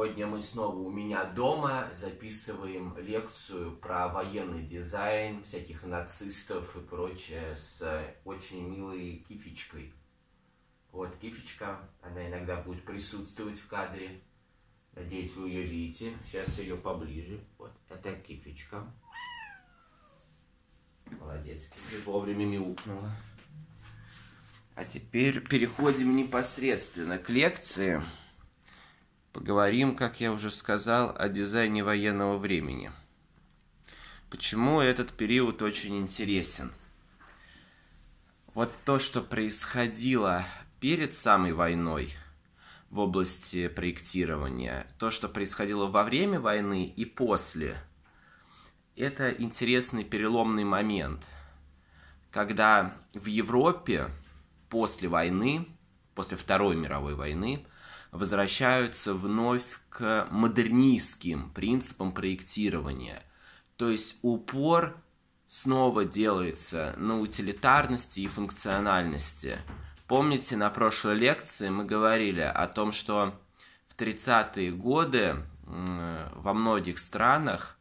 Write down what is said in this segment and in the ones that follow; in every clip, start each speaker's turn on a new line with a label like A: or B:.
A: Сегодня мы снова у меня дома записываем лекцию про военный дизайн, всяких нацистов и прочее с э, очень милой кифичкой. Вот кифичка, она иногда будет присутствовать в кадре. Надеюсь, вы ее видите. Сейчас ее поближе. Вот, это кифичка. Молодец, вовремя мяукнула. А теперь переходим непосредственно к лекции. Поговорим, как я уже сказал, о дизайне военного времени. Почему этот период очень интересен? Вот то, что происходило перед самой войной в области проектирования, то, что происходило во время войны и после, это интересный переломный момент, когда в Европе после войны, после Второй мировой войны, возвращаются вновь к модернистским принципам проектирования. То есть упор снова делается на утилитарности и функциональности. Помните, на прошлой лекции мы говорили о том, что в 30-е годы во многих странах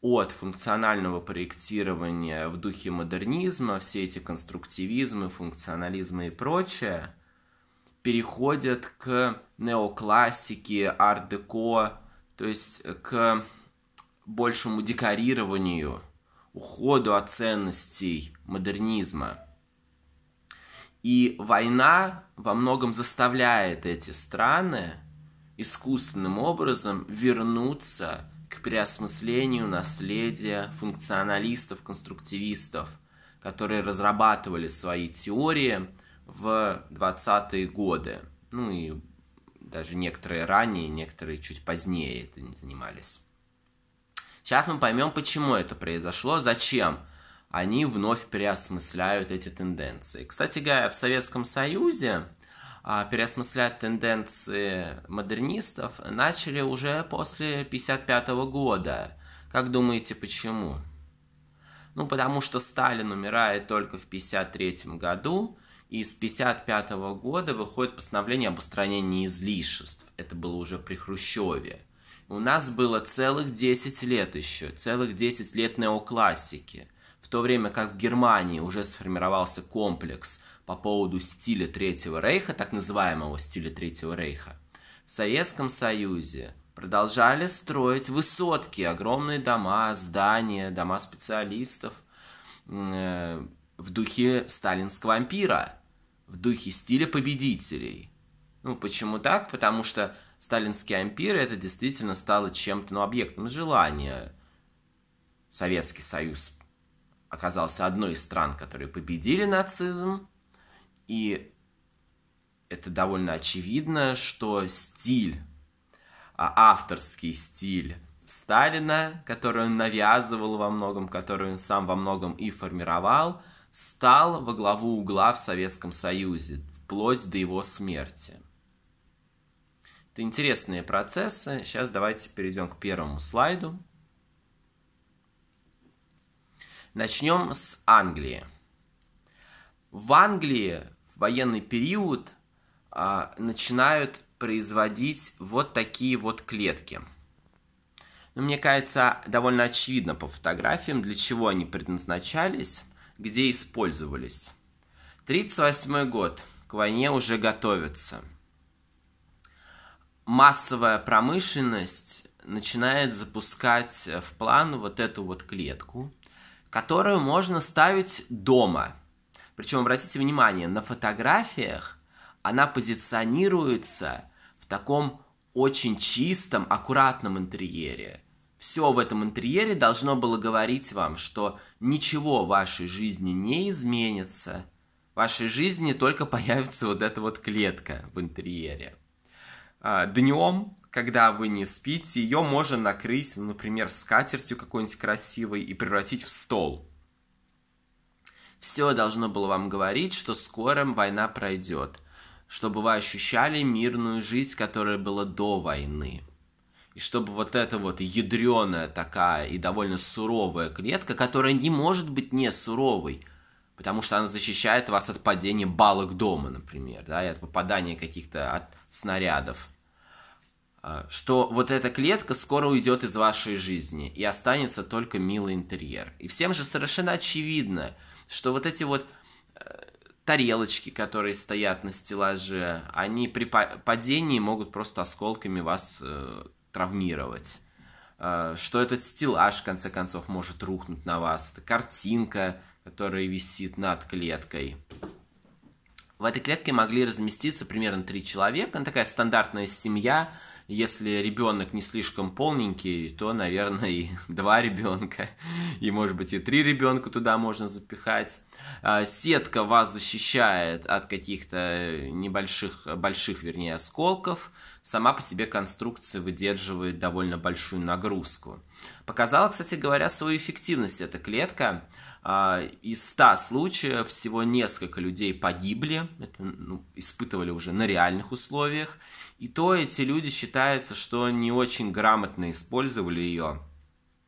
A: от функционального проектирования в духе модернизма, все эти конструктивизмы, функционализмы и прочее – переходят к неоклассике, арт-деко, то есть к большему декорированию, уходу от ценностей модернизма. И война во многом заставляет эти страны искусственным образом вернуться к переосмыслению наследия функционалистов-конструктивистов, которые разрабатывали свои теории – в 20-е годы. Ну и даже некоторые ранее, некоторые чуть позднее это не занимались. Сейчас мы поймем, почему это произошло, зачем они вновь переосмысляют эти тенденции. Кстати говоря, в Советском Союзе а, переосмыслять тенденции модернистов начали уже после 1955 года. Как думаете, почему? Ну, потому что Сталин умирает только в 1953 году, и с 1955 года выходит постановление об устранении излишеств. Это было уже при Хрущеве. У нас было целых 10 лет еще, целых 10 лет неоклассики. В то время как в Германии уже сформировался комплекс по поводу стиля Третьего Рейха, так называемого стиля Третьего Рейха, в Советском Союзе продолжали строить высотки, огромные дома, здания, дома специалистов э, в духе сталинского ампира – в духе стиля победителей. Ну, почему так? Потому что сталинские ампиры это действительно стало чем-то, ну, объектом желания. Советский Союз оказался одной из стран, которые победили нацизм, и это довольно очевидно, что стиль, а, авторский стиль Сталина, который он навязывал во многом, который он сам во многом и формировал – стал во главу угла в Советском Союзе, вплоть до его смерти. Это интересные процессы. Сейчас давайте перейдем к первому слайду. Начнем с Англии. В Англии в военный период а, начинают производить вот такие вот клетки. Но ну, мне кажется, довольно очевидно по фотографиям, для чего они предназначались где использовались. 38 год. К войне уже готовится. Массовая промышленность начинает запускать в план вот эту вот клетку, которую можно ставить дома. Причем, обратите внимание, на фотографиях она позиционируется в таком очень чистом, аккуратном интерьере – все в этом интерьере должно было говорить вам, что ничего в вашей жизни не изменится. В вашей жизни только появится вот эта вот клетка в интерьере. А, Днем, когда вы не спите, ее можно накрыть, например, скатертью какой-нибудь красивой и превратить в стол. Все должно было вам говорить, что скоро война пройдет, чтобы вы ощущали мирную жизнь, которая была до войны и чтобы вот эта вот ядреная такая и довольно суровая клетка, которая не может быть не суровой, потому что она защищает вас от падения балок дома, например, да, и от попадания каких-то от снарядов, а, что вот эта клетка скоро уйдет из вашей жизни, и останется только милый интерьер. И всем же совершенно очевидно, что вот эти вот э, тарелочки, которые стоят на стеллаже, они при падении могут просто осколками вас э, травмировать, э, что этот стеллаж, в конце концов, может рухнуть на вас, это картинка, которая висит над клеткой. В этой клетке могли разместиться примерно три человека, Она ну, такая стандартная семья – если ребенок не слишком полненький, то, наверное, и два ребенка, и, может быть, и три ребенка туда можно запихать. А, сетка вас защищает от каких-то небольших, больших, вернее, осколков. Сама по себе конструкция выдерживает довольно большую нагрузку. Показала, кстати говоря, свою эффективность эта клетка – а, из 100 случаев всего несколько людей погибли, это, ну, испытывали уже на реальных условиях, и то эти люди считается, что не очень грамотно использовали ее,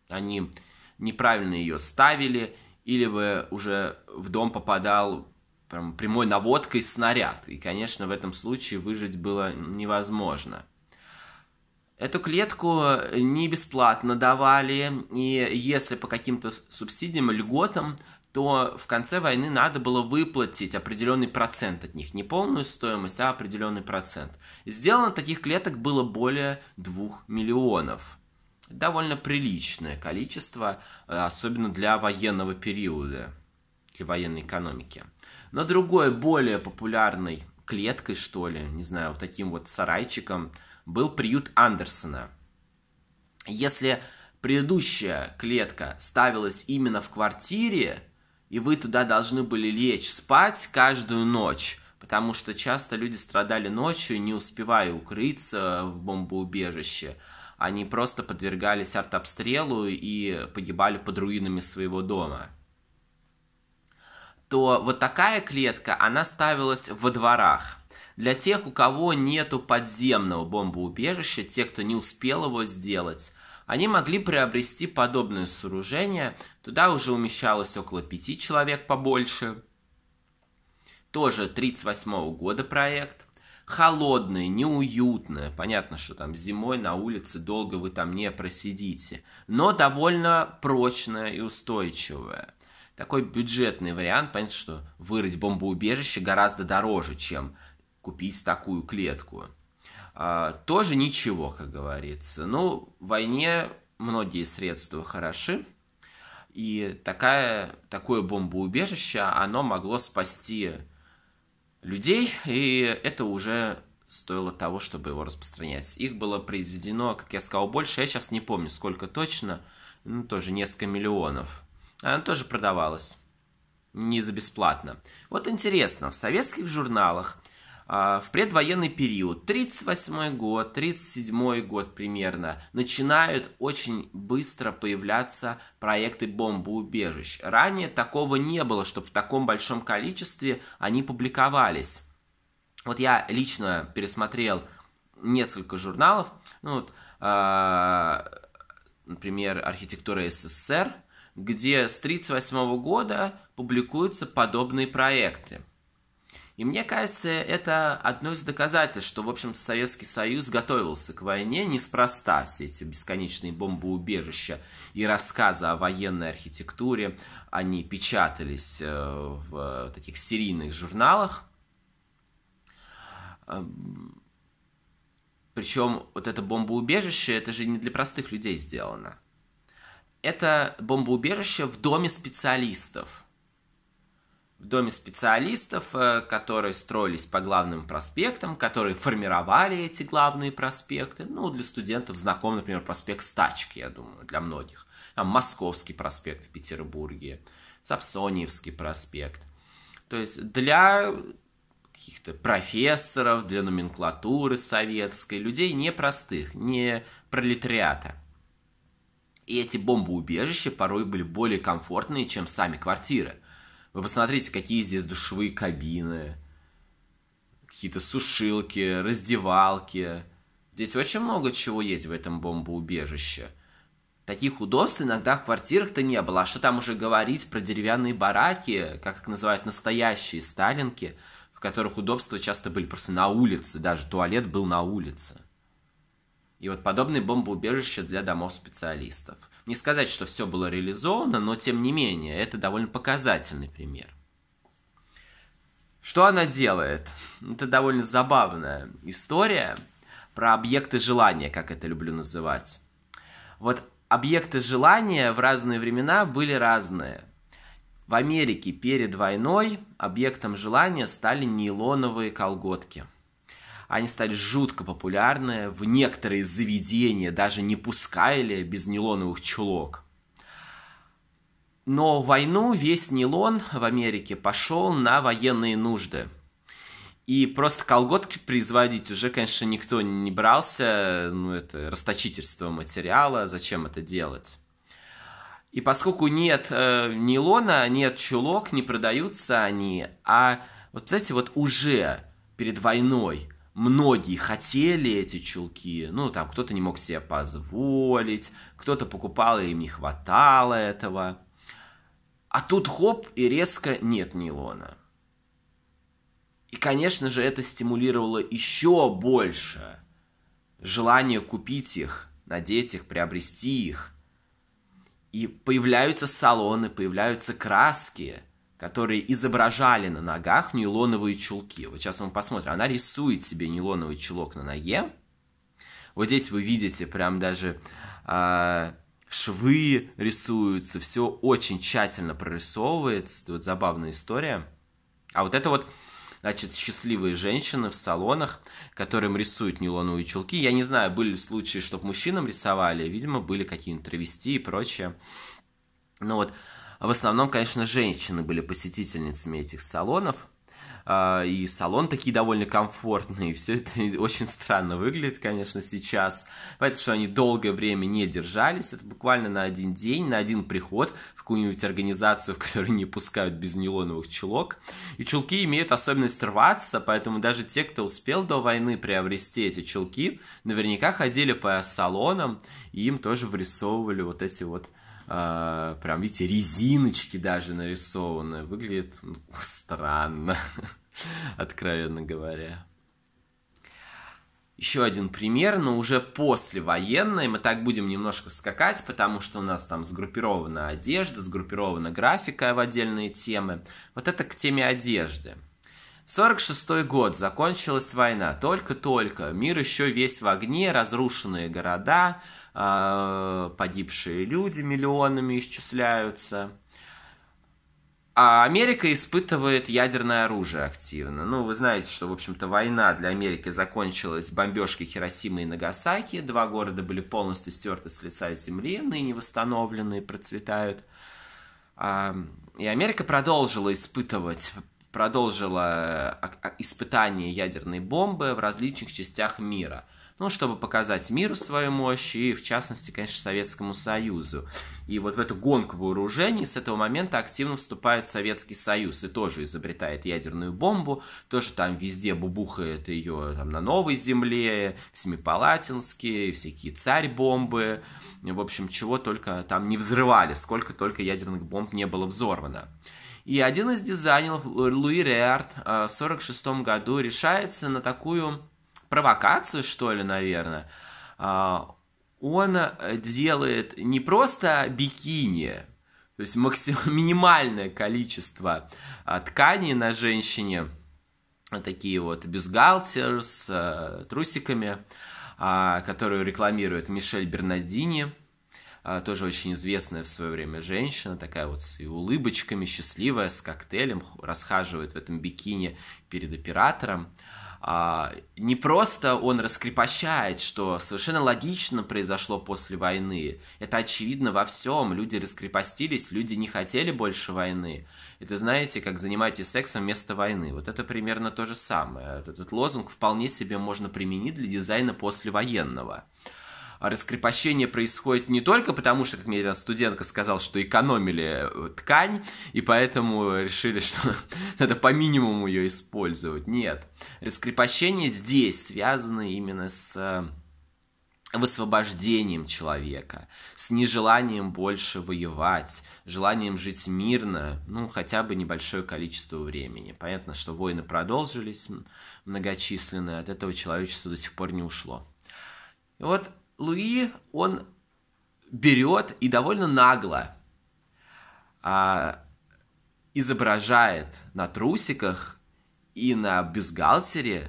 A: они неправильно ее ставили, или бы уже в дом попадал прям прямой наводкой снаряд, и, конечно, в этом случае выжить было невозможно – Эту клетку э, не бесплатно давали, и если по каким-то субсидиям, льготам, то в конце войны надо было выплатить определенный процент от них. Не полную стоимость, а определенный процент. Сделано таких клеток было более 2 миллионов. Довольно приличное количество, э, особенно для военного периода, для военной экономики. Но другой, более популярной клеткой, что ли, не знаю, вот таким вот сарайчиком – был приют Андерсона. Если предыдущая клетка ставилась именно в квартире, и вы туда должны были лечь спать каждую ночь, потому что часто люди страдали ночью, не успевая укрыться в бомбоубежище. Они просто подвергались артобстрелу и погибали под руинами своего дома. То вот такая клетка, она ставилась во дворах. Для тех, у кого нету подземного бомбоубежища, те, кто не успел его сделать, они могли приобрести подобное сооружение. Туда уже умещалось около пяти человек побольше. Тоже 38 года проект. Холодное, неуютное. Понятно, что там зимой на улице долго вы там не просидите. Но довольно прочное и устойчивое. Такой бюджетный вариант, понятно, что вырыть бомбоубежище гораздо дороже, чем купить такую клетку. А, тоже ничего, как говорится. Ну, в войне многие средства хороши, и такая, такое бомбоубежище, оно могло спасти людей, и это уже стоило того, чтобы его распространять. Их было произведено, как я сказал, больше, я сейчас не помню, сколько точно, ну, тоже несколько миллионов. Оно тоже продавалось Не за бесплатно. Вот интересно, в советских журналах а, в предвоенный период, 38 год, 37 год примерно, начинают очень быстро появляться проекты бомбоубежищ. Ранее такого не было, чтобы в таком большом количестве они публиковались. Вот я лично пересмотрел несколько журналов, ну вот, а, например, «Архитектура СССР», где с 1938 года публикуются подобные проекты – и мне кажется, это одно из доказательств, что, в общем-то, Советский Союз готовился к войне неспроста. Все эти бесконечные бомбоубежища и рассказы о военной архитектуре, они печатались э, в таких серийных журналах. Эм, Причем вот это бомбоубежище, это же не для простых людей сделано. Это бомбоубежище в доме специалистов – в доме специалистов, э, которые строились по главным проспектам, которые формировали эти главные проспекты. Ну, для студентов знаком, например, проспект Стачки, я думаю, для многих. Там Московский проспект в Петербурге, Сапсониевский проспект. То есть для каких-то профессоров, для номенклатуры советской, людей непростых, не пролетариата. И эти бомбоубежища порой были более комфортные, чем сами квартиры. Вы посмотрите, какие здесь душевые кабины, какие-то сушилки, раздевалки. Здесь очень много чего есть в этом бомбоубежище. Таких удобств иногда в квартирах-то не было. А что там уже говорить про деревянные бараки, как их называют настоящие сталинки, в которых удобства часто были просто на улице, даже туалет был на улице. И вот подобные бомбоубежище для домов специалистов. Не сказать, что все было реализовано, но тем не менее, это довольно показательный пример. Что она делает? Это довольно забавная история про объекты желания, как это люблю называть. Вот объекты желания в разные времена были разные. В Америке перед войной объектом желания стали нейлоновые колготки – они стали жутко популярны, в некоторые заведения даже не пускали без нейлоновых чулок. Но войну весь нейлон в Америке пошел на военные нужды. И просто колготки производить уже, конечно, никто не брался, ну это расточительство материала, зачем это делать. И поскольку нет э, нейлона, нет чулок, не продаются они, а вот, знаете, вот уже перед войной многие хотели эти чулки, ну, там, кто-то не мог себе позволить, кто-то покупал, и им не хватало этого. А тут хоп, и резко нет нейлона. И, конечно же, это стимулировало еще больше желание купить их, надеть их, приобрести их. И появляются салоны, появляются краски – которые изображали на ногах нейлоновые чулки. Вот сейчас мы посмотрим. Она рисует себе нейлоновый чулок на ноге. Вот здесь вы видите прям даже э, швы рисуются, все очень тщательно прорисовывается. Вот забавная история. А вот это вот, значит, счастливые женщины в салонах, которым рисуют нейлоновые чулки. Я не знаю, были случаи, чтобы мужчинам рисовали, видимо, были какие-нибудь травести и прочее. Но ну вот, в основном, конечно, женщины были посетительницами этих салонов. А, и салон такие довольно комфортные. Все это очень странно выглядит, конечно, сейчас. Поэтому, что они долгое время не держались. Это буквально на один день, на один приход в какую-нибудь организацию, в которую не пускают без нейлоновых чулок. И чулки имеют особенность рваться, поэтому даже те, кто успел до войны приобрести эти чулки, наверняка ходили по салонам, и им тоже врисовывали вот эти вот а, прям, видите, резиночки даже нарисованы. Выглядит ну, странно, откровенно говоря. Еще один пример, но уже послевоенной. Мы так будем немножко скакать, потому что у нас там сгруппирована одежда, сгруппирована графика в отдельные темы. Вот это к теме одежды – 46 год, закончилась война, только-только, мир еще весь в огне, разрушенные города, а, погибшие люди миллионами исчисляются. А Америка испытывает ядерное оружие активно. Ну, вы знаете, что, в общем-то, война для Америки закончилась бомбежкой Хиросимы и Нагасаки. Два города были полностью стерты с лица земли, ныне восстановлены и процветают. А, и Америка продолжила испытывать продолжила э, а, испытание ядерной бомбы в различных частях мира. Ну, чтобы показать миру свою мощь и, в частности, конечно, Советскому Союзу. И вот в эту гонку вооружений с этого момента активно вступает Советский Союз и тоже изобретает ядерную бомбу, тоже там везде бубухает ее там, на Новой Земле, Семипалатинске, всякие царь-бомбы, в общем, чего только там не взрывали, сколько только ядерных бомб не было взорвано. И один из дизайнеров, Луи Реард, э, в 1946 году решается на такую провокацию, что ли, наверное. Э, он э, делает не просто бикини, то есть максим... минимальное количество тканей на женщине, такие вот бюстгальтер с трусиками, которую рекламирует Мишель Бернадини – а, тоже очень известная в свое время женщина, такая вот с улыбочками, счастливая, с коктейлем, расхаживает в этом бикини перед оператором. А, не просто он раскрепощает, что совершенно логично произошло после войны. Это очевидно во всем. Люди раскрепостились, люди не хотели больше войны. Это знаете, как занимайтесь сексом вместо войны. Вот это примерно то же самое. Этот, этот лозунг вполне себе можно применить для дизайна послевоенного. военного. А раскрепощение происходит не только потому, что, как мне эта студентка сказала, что экономили э, ткань, и поэтому решили, что надо по минимуму ее использовать. Нет. Раскрепощение здесь связано именно с э, высвобождением человека, с нежеланием больше воевать, желанием жить мирно, ну, хотя бы небольшое количество времени. Понятно, что войны продолжились многочисленные, от этого человечество до сих пор не ушло. И вот Луи, он берет и довольно нагло а, изображает на трусиках и на бюстгальтере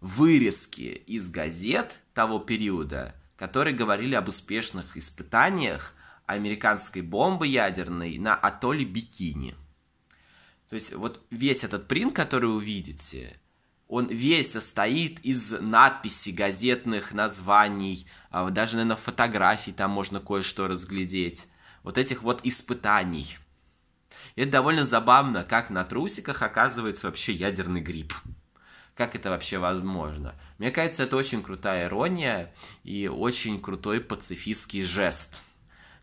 A: вырезки из газет того периода, которые говорили об успешных испытаниях американской бомбы ядерной на атолле Бикини. То есть вот весь этот принт, который вы видите, он весь состоит из надписей, газетных названий, а, даже, наверное, фотографий там можно кое-что разглядеть. Вот этих вот испытаний. И это довольно забавно, как на трусиках оказывается вообще ядерный гриб. Как это вообще возможно? Мне кажется, это очень крутая ирония и очень крутой пацифистский жест,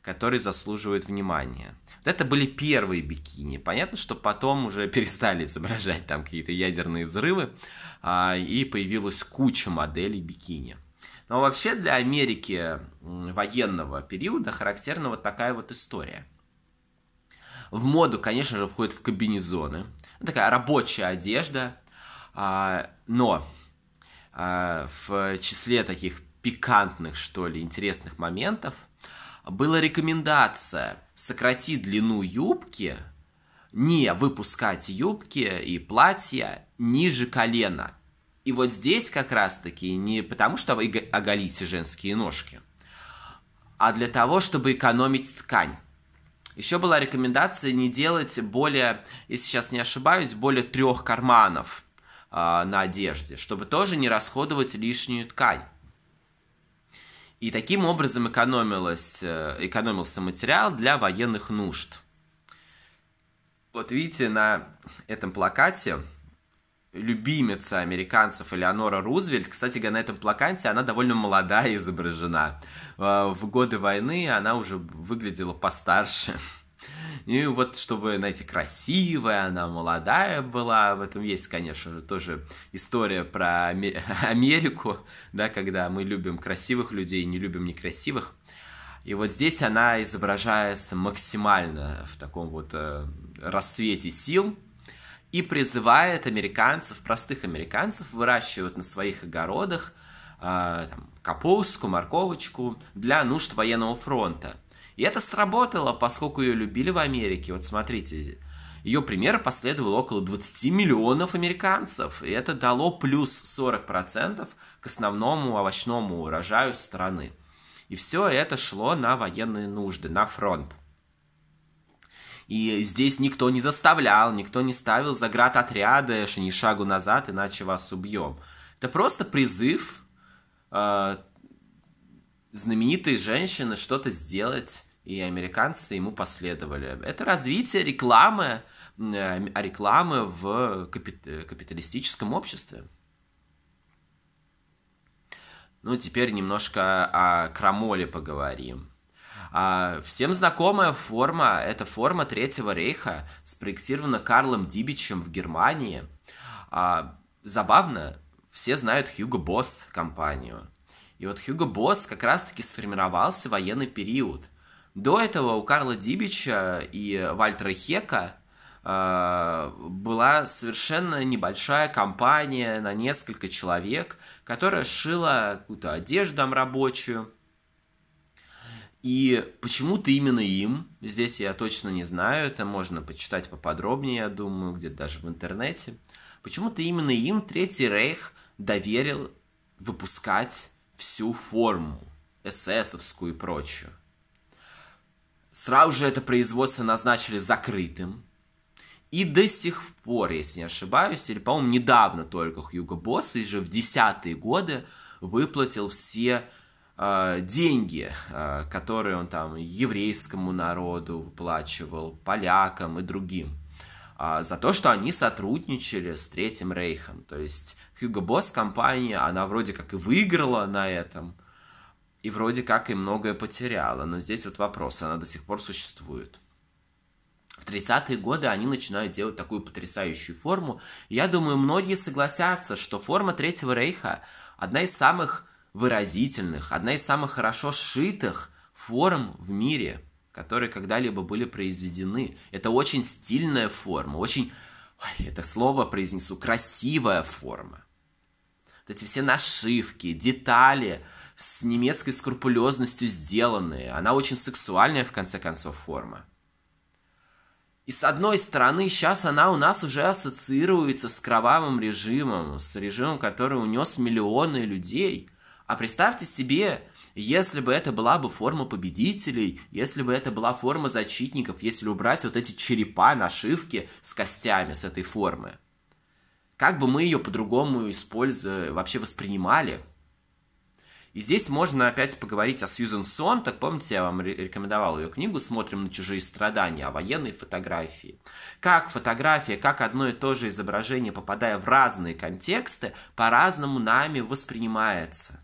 A: который заслуживает внимания. Вот это были первые бикини. Понятно, что потом уже перестали изображать там какие-то ядерные взрывы, а, и появилась куча моделей бикини. Но вообще для Америки военного периода характерна вот такая вот история. В моду, конечно же, входят в кабинезоны Такая рабочая одежда. А, но а, в числе таких пикантных, что ли, интересных моментов была рекомендация сократи длину юбки, не выпускать юбки и платья ниже колена. И вот здесь как раз-таки не потому, что вы оголите женские ножки, а для того, чтобы экономить ткань. Еще была рекомендация не делать более, если сейчас не ошибаюсь, более трех карманов э, на одежде, чтобы тоже не расходовать лишнюю ткань. И таким образом экономилось, э, экономился материал для военных нужд. Вот видите, на этом плакате любимица американцев Элеонора Рузвельт. Кстати говоря, на этом плакате она довольно молодая изображена. Э, в годы войны она уже выглядела постарше. И вот, чтобы, знаете, красивая она, молодая была, в этом есть, конечно же, тоже история про Америку, да, когда мы любим красивых людей, не любим некрасивых. И вот здесь она изображается максимально в таком вот э, расцвете сил и призывает американцев, простых американцев, выращивать на своих огородах э, там, капустку, морковочку для нужд военного фронта – и это сработало, поскольку ее любили в Америке. Вот смотрите, ее пример последовало около 20 миллионов американцев, и это дало плюс 40% к основному овощному урожаю страны. И все это шло на военные нужды, на фронт. И здесь никто не заставлял, никто не ставил заград отряда, что ни шагу назад, иначе вас убьем. Это просто призыв э, знаменитой женщины что-то сделать и американцы ему последовали. Это развитие рекламы, э, рекламы в капиталистическом обществе. Ну, теперь немножко о крамоле поговорим. А, всем знакомая форма, это форма Третьего Рейха, спроектирована Карлом Дибичем в Германии. А, забавно, все знают Хьюго Босс компанию. И вот Хьюго Босс как раз-таки сформировался военный период – до этого у Карла Дибича и Вальтера Хека э, была совершенно небольшая компания на несколько человек, которая шила какую-то одежду там рабочую. И почему-то именно им, здесь я точно не знаю, это можно почитать поподробнее, я думаю, где-то даже в интернете, почему-то именно им Третий Рейх доверил выпускать всю форму, эсэсовскую и прочую. Сразу же это производство назначили закрытым. И до сих пор, если не ошибаюсь, или, по-моему, недавно только Хьюго Босс, и же в десятые годы выплатил все э, деньги, э, которые он там еврейскому народу выплачивал, полякам и другим, э, за то, что они сотрудничали с Третьим Рейхом. То есть Хьюго Босс компания, она вроде как и выиграла на этом – и вроде как и многое потеряла, но здесь вот вопрос, она до сих пор существует. В 30-е годы они начинают делать такую потрясающую форму. Я думаю, многие согласятся, что форма Третьего Рейха одна из самых выразительных, одна из самых хорошо сшитых форм в мире, которые когда-либо были произведены. Это очень стильная форма, очень, ой, это слово произнесу, красивая форма. Вот эти все нашивки, детали – с немецкой скрупулезностью сделанные. Она очень сексуальная, в конце концов, форма. И с одной стороны, сейчас она у нас уже ассоциируется с кровавым режимом, с режимом, который унес миллионы людей. А представьте себе, если бы это была бы форма победителей, если бы это была форма защитников, если убрать вот эти черепа, нашивки с костями с этой формы. Как бы мы ее по-другому использовали, вообще воспринимали – и здесь можно опять поговорить о Сьюзен Сон. Так помните, я вам рекомендовал ее книгу «Смотрим на чужие страдания» о военной фотографии. Как фотография, как одно и то же изображение, попадая в разные контексты, по-разному нами воспринимается.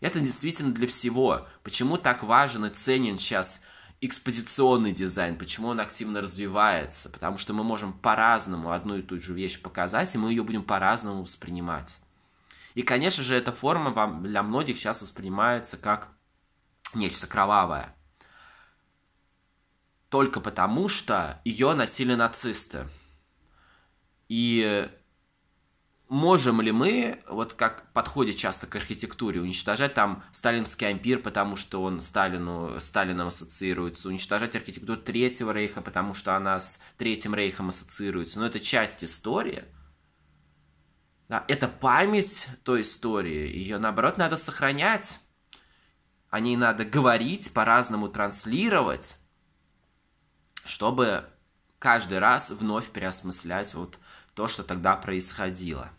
A: Это действительно для всего. Почему так важен и ценен сейчас экспозиционный дизайн, почему он активно развивается, потому что мы можем по-разному одну и ту же вещь показать, и мы ее будем по-разному воспринимать. И, конечно же, эта форма вам, для многих сейчас воспринимается как нечто кровавое. Только потому, что ее носили нацисты. И можем ли мы, вот как подходит часто к архитектуре, уничтожать там сталинский ампир, потому что он Сталину, Сталином ассоциируется, уничтожать архитектуру Третьего Рейха, потому что она с Третьим Рейхом ассоциируется. Но это часть истории – да, это память той истории, ее наоборот надо сохранять. О ней надо говорить, по-разному транслировать, чтобы каждый раз вновь переосмыслять вот то, что тогда происходило.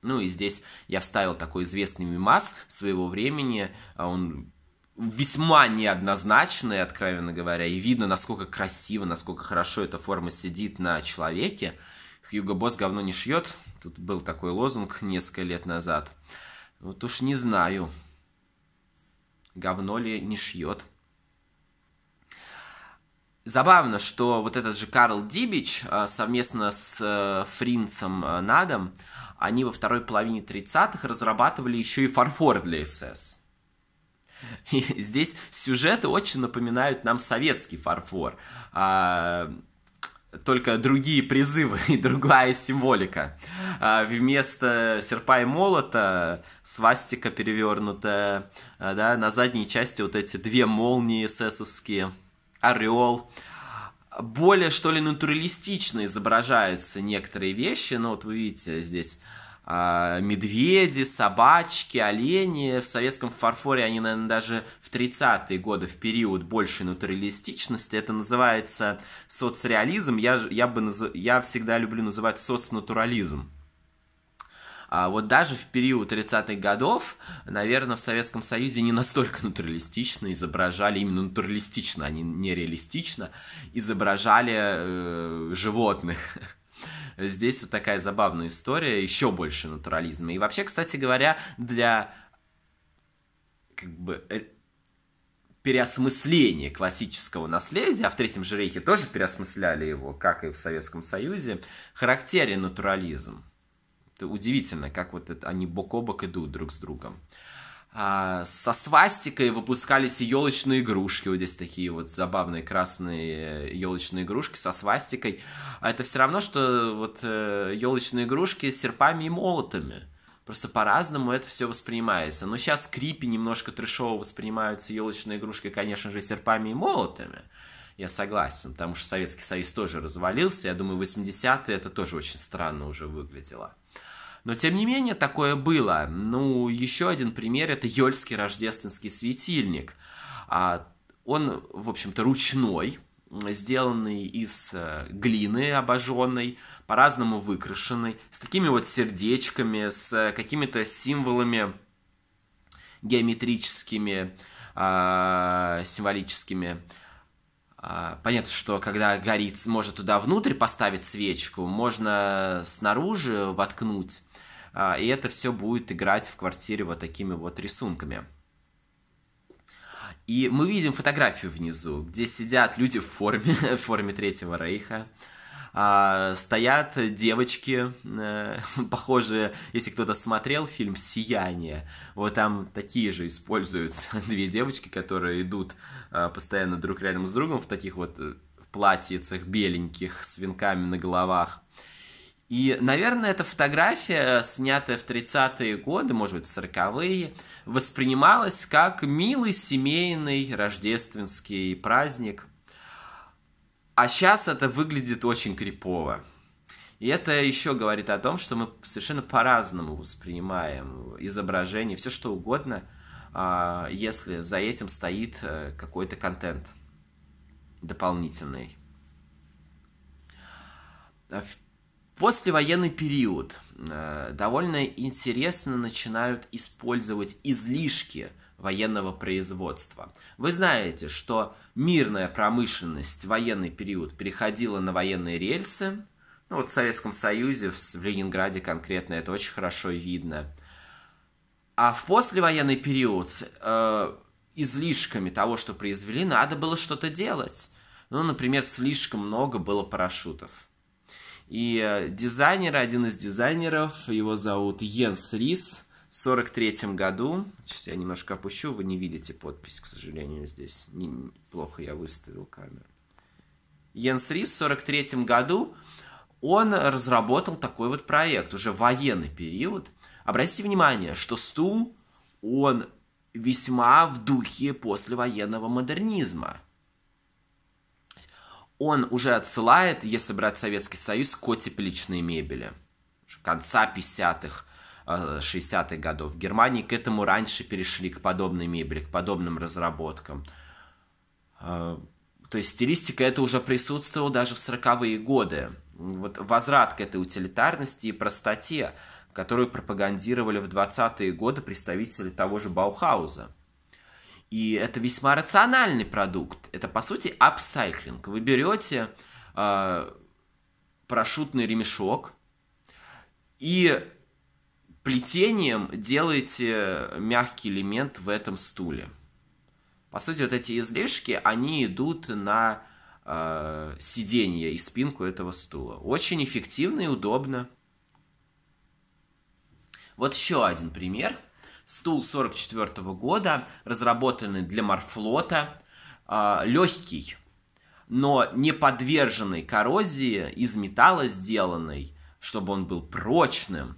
A: Ну и здесь я вставил такой известный мимас своего времени, а, он весьма неоднозначный, откровенно говоря, и видно, насколько красиво, насколько хорошо эта форма сидит на человеке. Хьюго Босс говно не шьет. Тут был такой лозунг несколько лет назад. Вот уж не знаю, говно ли не шьет. Забавно, что вот этот же Карл Дибич э, совместно с э, Фринцем э, Надом, они во второй половине 30-х разрабатывали еще и фарфор для СС. И здесь сюжеты очень напоминают нам советский фарфор. А, только другие призывы и другая символика. А, вместо серпа и молота свастика перевернутая, а, да, на задней части вот эти две молнии эсэсовские, орел. Более, что ли, натуралистично изображаются некоторые вещи, но ну, вот вы видите здесь а, медведи, собачки, олени. В советском фарфоре они, наверное, даже в 30-е годы, в период большей натуралистичности. Это называется соцреализм. Я, я, бы, наз... я всегда люблю называть соцнатурализм. А вот даже в период 30-х годов, наверное, в Советском Союзе не настолько натуралистично изображали, именно натуралистично, а не реалистично, изображали э, животных здесь вот такая забавная история, еще больше натурализма. И вообще, кстати говоря, для как бы э, переосмысления классического наследия, а в Третьем же рейхе тоже переосмысляли его, как и в Советском Союзе, характерен натурализм. Это удивительно, как вот это, они бок о бок идут друг с другом. А, со свастикой выпускались и елочные игрушки, вот здесь такие вот забавные красные э, елочные игрушки со свастикой. А это все равно, что вот э, елочные игрушки с серпами и молотами. Просто по-разному это все воспринимается. Но сейчас крипи немножко трешово воспринимаются елочные игрушки, конечно же, серпами и молотами. Я согласен, потому что Советский Союз тоже развалился. Я думаю, 80-е это тоже очень странно уже выглядело. Но, тем не менее, такое было. Ну, еще один пример – это Йольский рождественский светильник. А он, в общем-то, ручной, сделанный из э, глины обожженной, по-разному выкрашенный, с такими вот сердечками, с какими-то символами геометрическими, э, символическими. Э, понятно, что когда горит, можно туда внутрь поставить свечку, можно снаружи воткнуть а, и это все будет играть в квартире вот такими вот рисунками. И мы видим фотографию внизу, где сидят люди в форме, в форме Третьего Рейха, а, стоят девочки, э, похожие, если кто-то смотрел фильм «Сияние», вот там такие же используются две девочки, которые идут э, постоянно друг рядом с другом в таких вот э, платьицах беленьких с венками на головах. И, наверное, эта фотография, снятая в 30-е годы, может быть, 40-е, воспринималась как милый семейный рождественский праздник. А сейчас это выглядит очень крипово. И это еще говорит о том, что мы совершенно по-разному воспринимаем изображение, все что угодно, а, если за этим стоит э, какой-то контент дополнительный. А Послевоенный период э, довольно интересно начинают использовать излишки военного производства. Вы знаете, что мирная промышленность в военный период переходила на военные рельсы. Ну, вот в Советском Союзе, в Ленинграде конкретно это очень хорошо видно. А в послевоенный период э, излишками того, что произвели, надо было что-то делать. Ну, например, слишком много было парашютов и э, дизайнер, один из дизайнеров, его зовут Йенс Рис, в 43 году. Сейчас я немножко опущу, вы не видите подпись, к сожалению, здесь. Не, плохо я выставил камеру. Йенс Рис в 43 году он разработал такой вот проект, уже военный период. Обратите внимание, что стул, он весьма в духе послевоенного модернизма – он уже отсылает, если брать Советский Союз, к тепличной мебели конца 50-х, 60-х э, годов. В Германии к этому раньше перешли, к подобной мебели, к подобным разработкам. Э, то есть стилистика это уже присутствовала даже в 40-е годы. Вот возврат к этой утилитарности и простоте, которую пропагандировали в 20-е годы представители того же Баухауза. И это весьма рациональный продукт. Это, по сути, апсайклинг. Вы берете э, парашютный ремешок и плетением делаете мягкий элемент в этом стуле. По сути, вот эти излишки, они идут на э, сиденье и спинку этого стула. Очень эффективно и удобно. Вот еще один пример – Стул 44 года, разработанный для морфлота, а, легкий, но не подверженный коррозии, из металла сделанный, чтобы он был прочным,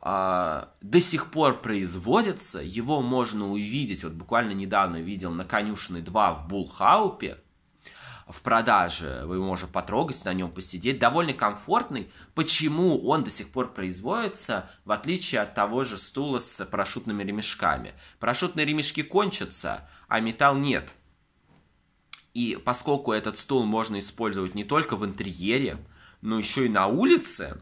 A: а, до сих пор производится, его можно увидеть, вот буквально недавно видел на конюшне 2 в Булхаупе, в продаже, вы его потрогать, на нем посидеть, довольно комфортный. Почему он до сих пор производится, в отличие от того же стула с парашютными ремешками? Парашютные ремешки кончатся, а металл нет. И поскольку этот стул можно использовать не только в интерьере, но еще и на улице,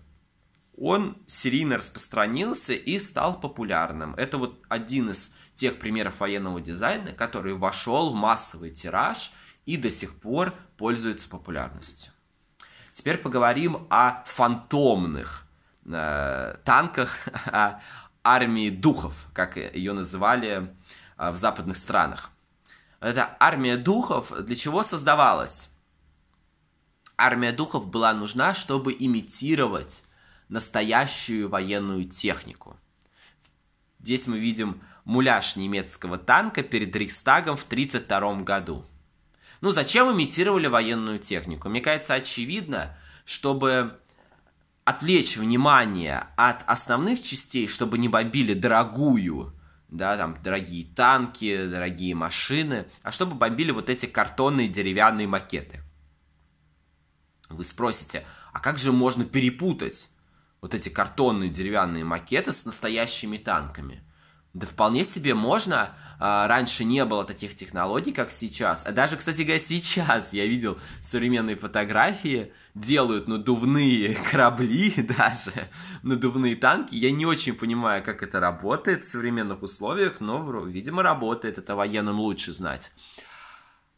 A: он серийно распространился и стал популярным. Это вот один из тех примеров военного дизайна, который вошел в массовый тираж – и до сих пор пользуется популярностью. Теперь поговорим о фантомных э, танках, о армии духов, как ее называли э, в западных странах. Эта армия духов для чего создавалась? Армия духов была нужна, чтобы имитировать настоящую военную технику. Здесь мы видим муляж немецкого танка перед Рейхстагом в 1932 году. Ну, зачем имитировали военную технику? Мне кажется, очевидно, чтобы отвлечь внимание от основных частей, чтобы не бомбили дорогую, да, там, дорогие танки, дорогие машины, а чтобы бомбили вот эти картонные деревянные макеты. Вы спросите, а как же можно перепутать вот эти картонные деревянные макеты с настоящими танками? Да вполне себе можно. А, раньше не было таких технологий, как сейчас. А даже, кстати говоря, сейчас я видел современные фотографии, делают надувные корабли даже, надувные танки. Я не очень понимаю, как это работает в современных условиях, но, видимо, работает. Это военным лучше знать.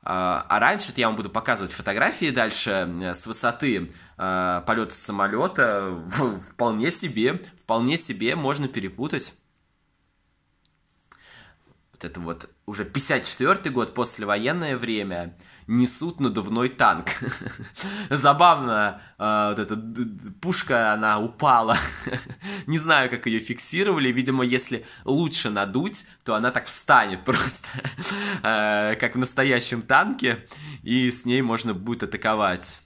A: А, а раньше я вам буду показывать фотографии дальше э, с высоты а, полета самолета. Вполне себе, вполне себе можно перепутать вот это вот уже 54-й год, послевоенное время, несут надувной танк. Забавно, э, вот эта пушка, она упала. Не знаю, как ее фиксировали. Видимо, если лучше надуть, то она так встанет просто, э, как в настоящем танке, и с ней можно будет атаковать.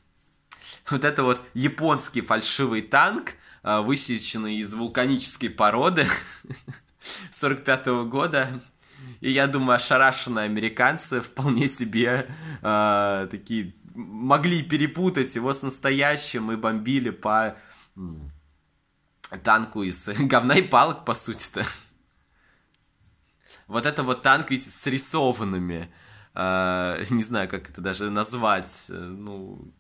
A: Вот это вот японский фальшивый танк, э, высеченный из вулканической породы 45 -го года и я думаю, ошарашенные американцы вполне себе э, такие могли перепутать его с настоящим и бомбили по танку из говна и палок, по сути-то. Вот это вот танк с рисованными, э, не знаю, как это даже назвать, э, ну,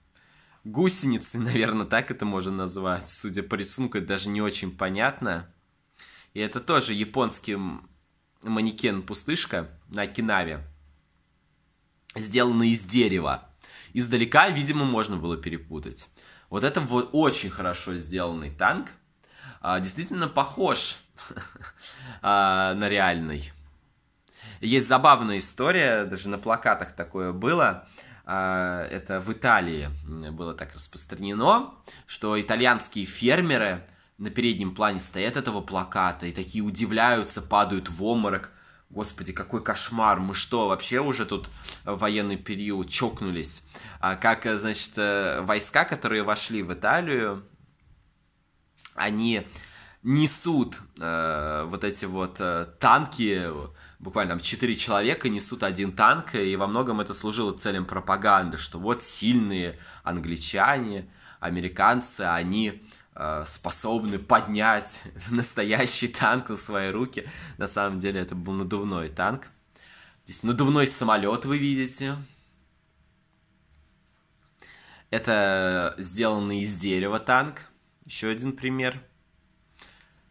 A: гусеницы, наверное, так это можно назвать. Судя по рисунку, это даже не очень понятно. И это тоже японским манекен-пустышка на Кинаве, сделанный из дерева. Издалека, видимо, можно было перепутать. Вот это вот очень хорошо сделанный танк. А, действительно похож а, на реальный. Есть забавная история, даже на плакатах такое было. А, это в Италии было так распространено, что итальянские фермеры на переднем плане стоят этого плаката и такие удивляются, падают в обморок. Господи, какой кошмар, мы что, вообще уже тут военный период чокнулись? А как, э, значит, э, войска, которые вошли в Италию, они несут э, вот эти вот э, танки, буквально там четыре человека несут один танк, и во многом это служило целям пропаганды, что вот сильные англичане, американцы, они Э, способны поднять настоящий танк на свои руки. На самом деле это был надувной танк. Здесь надувной самолет вы видите. Это сделанный из дерева танк. Еще один пример.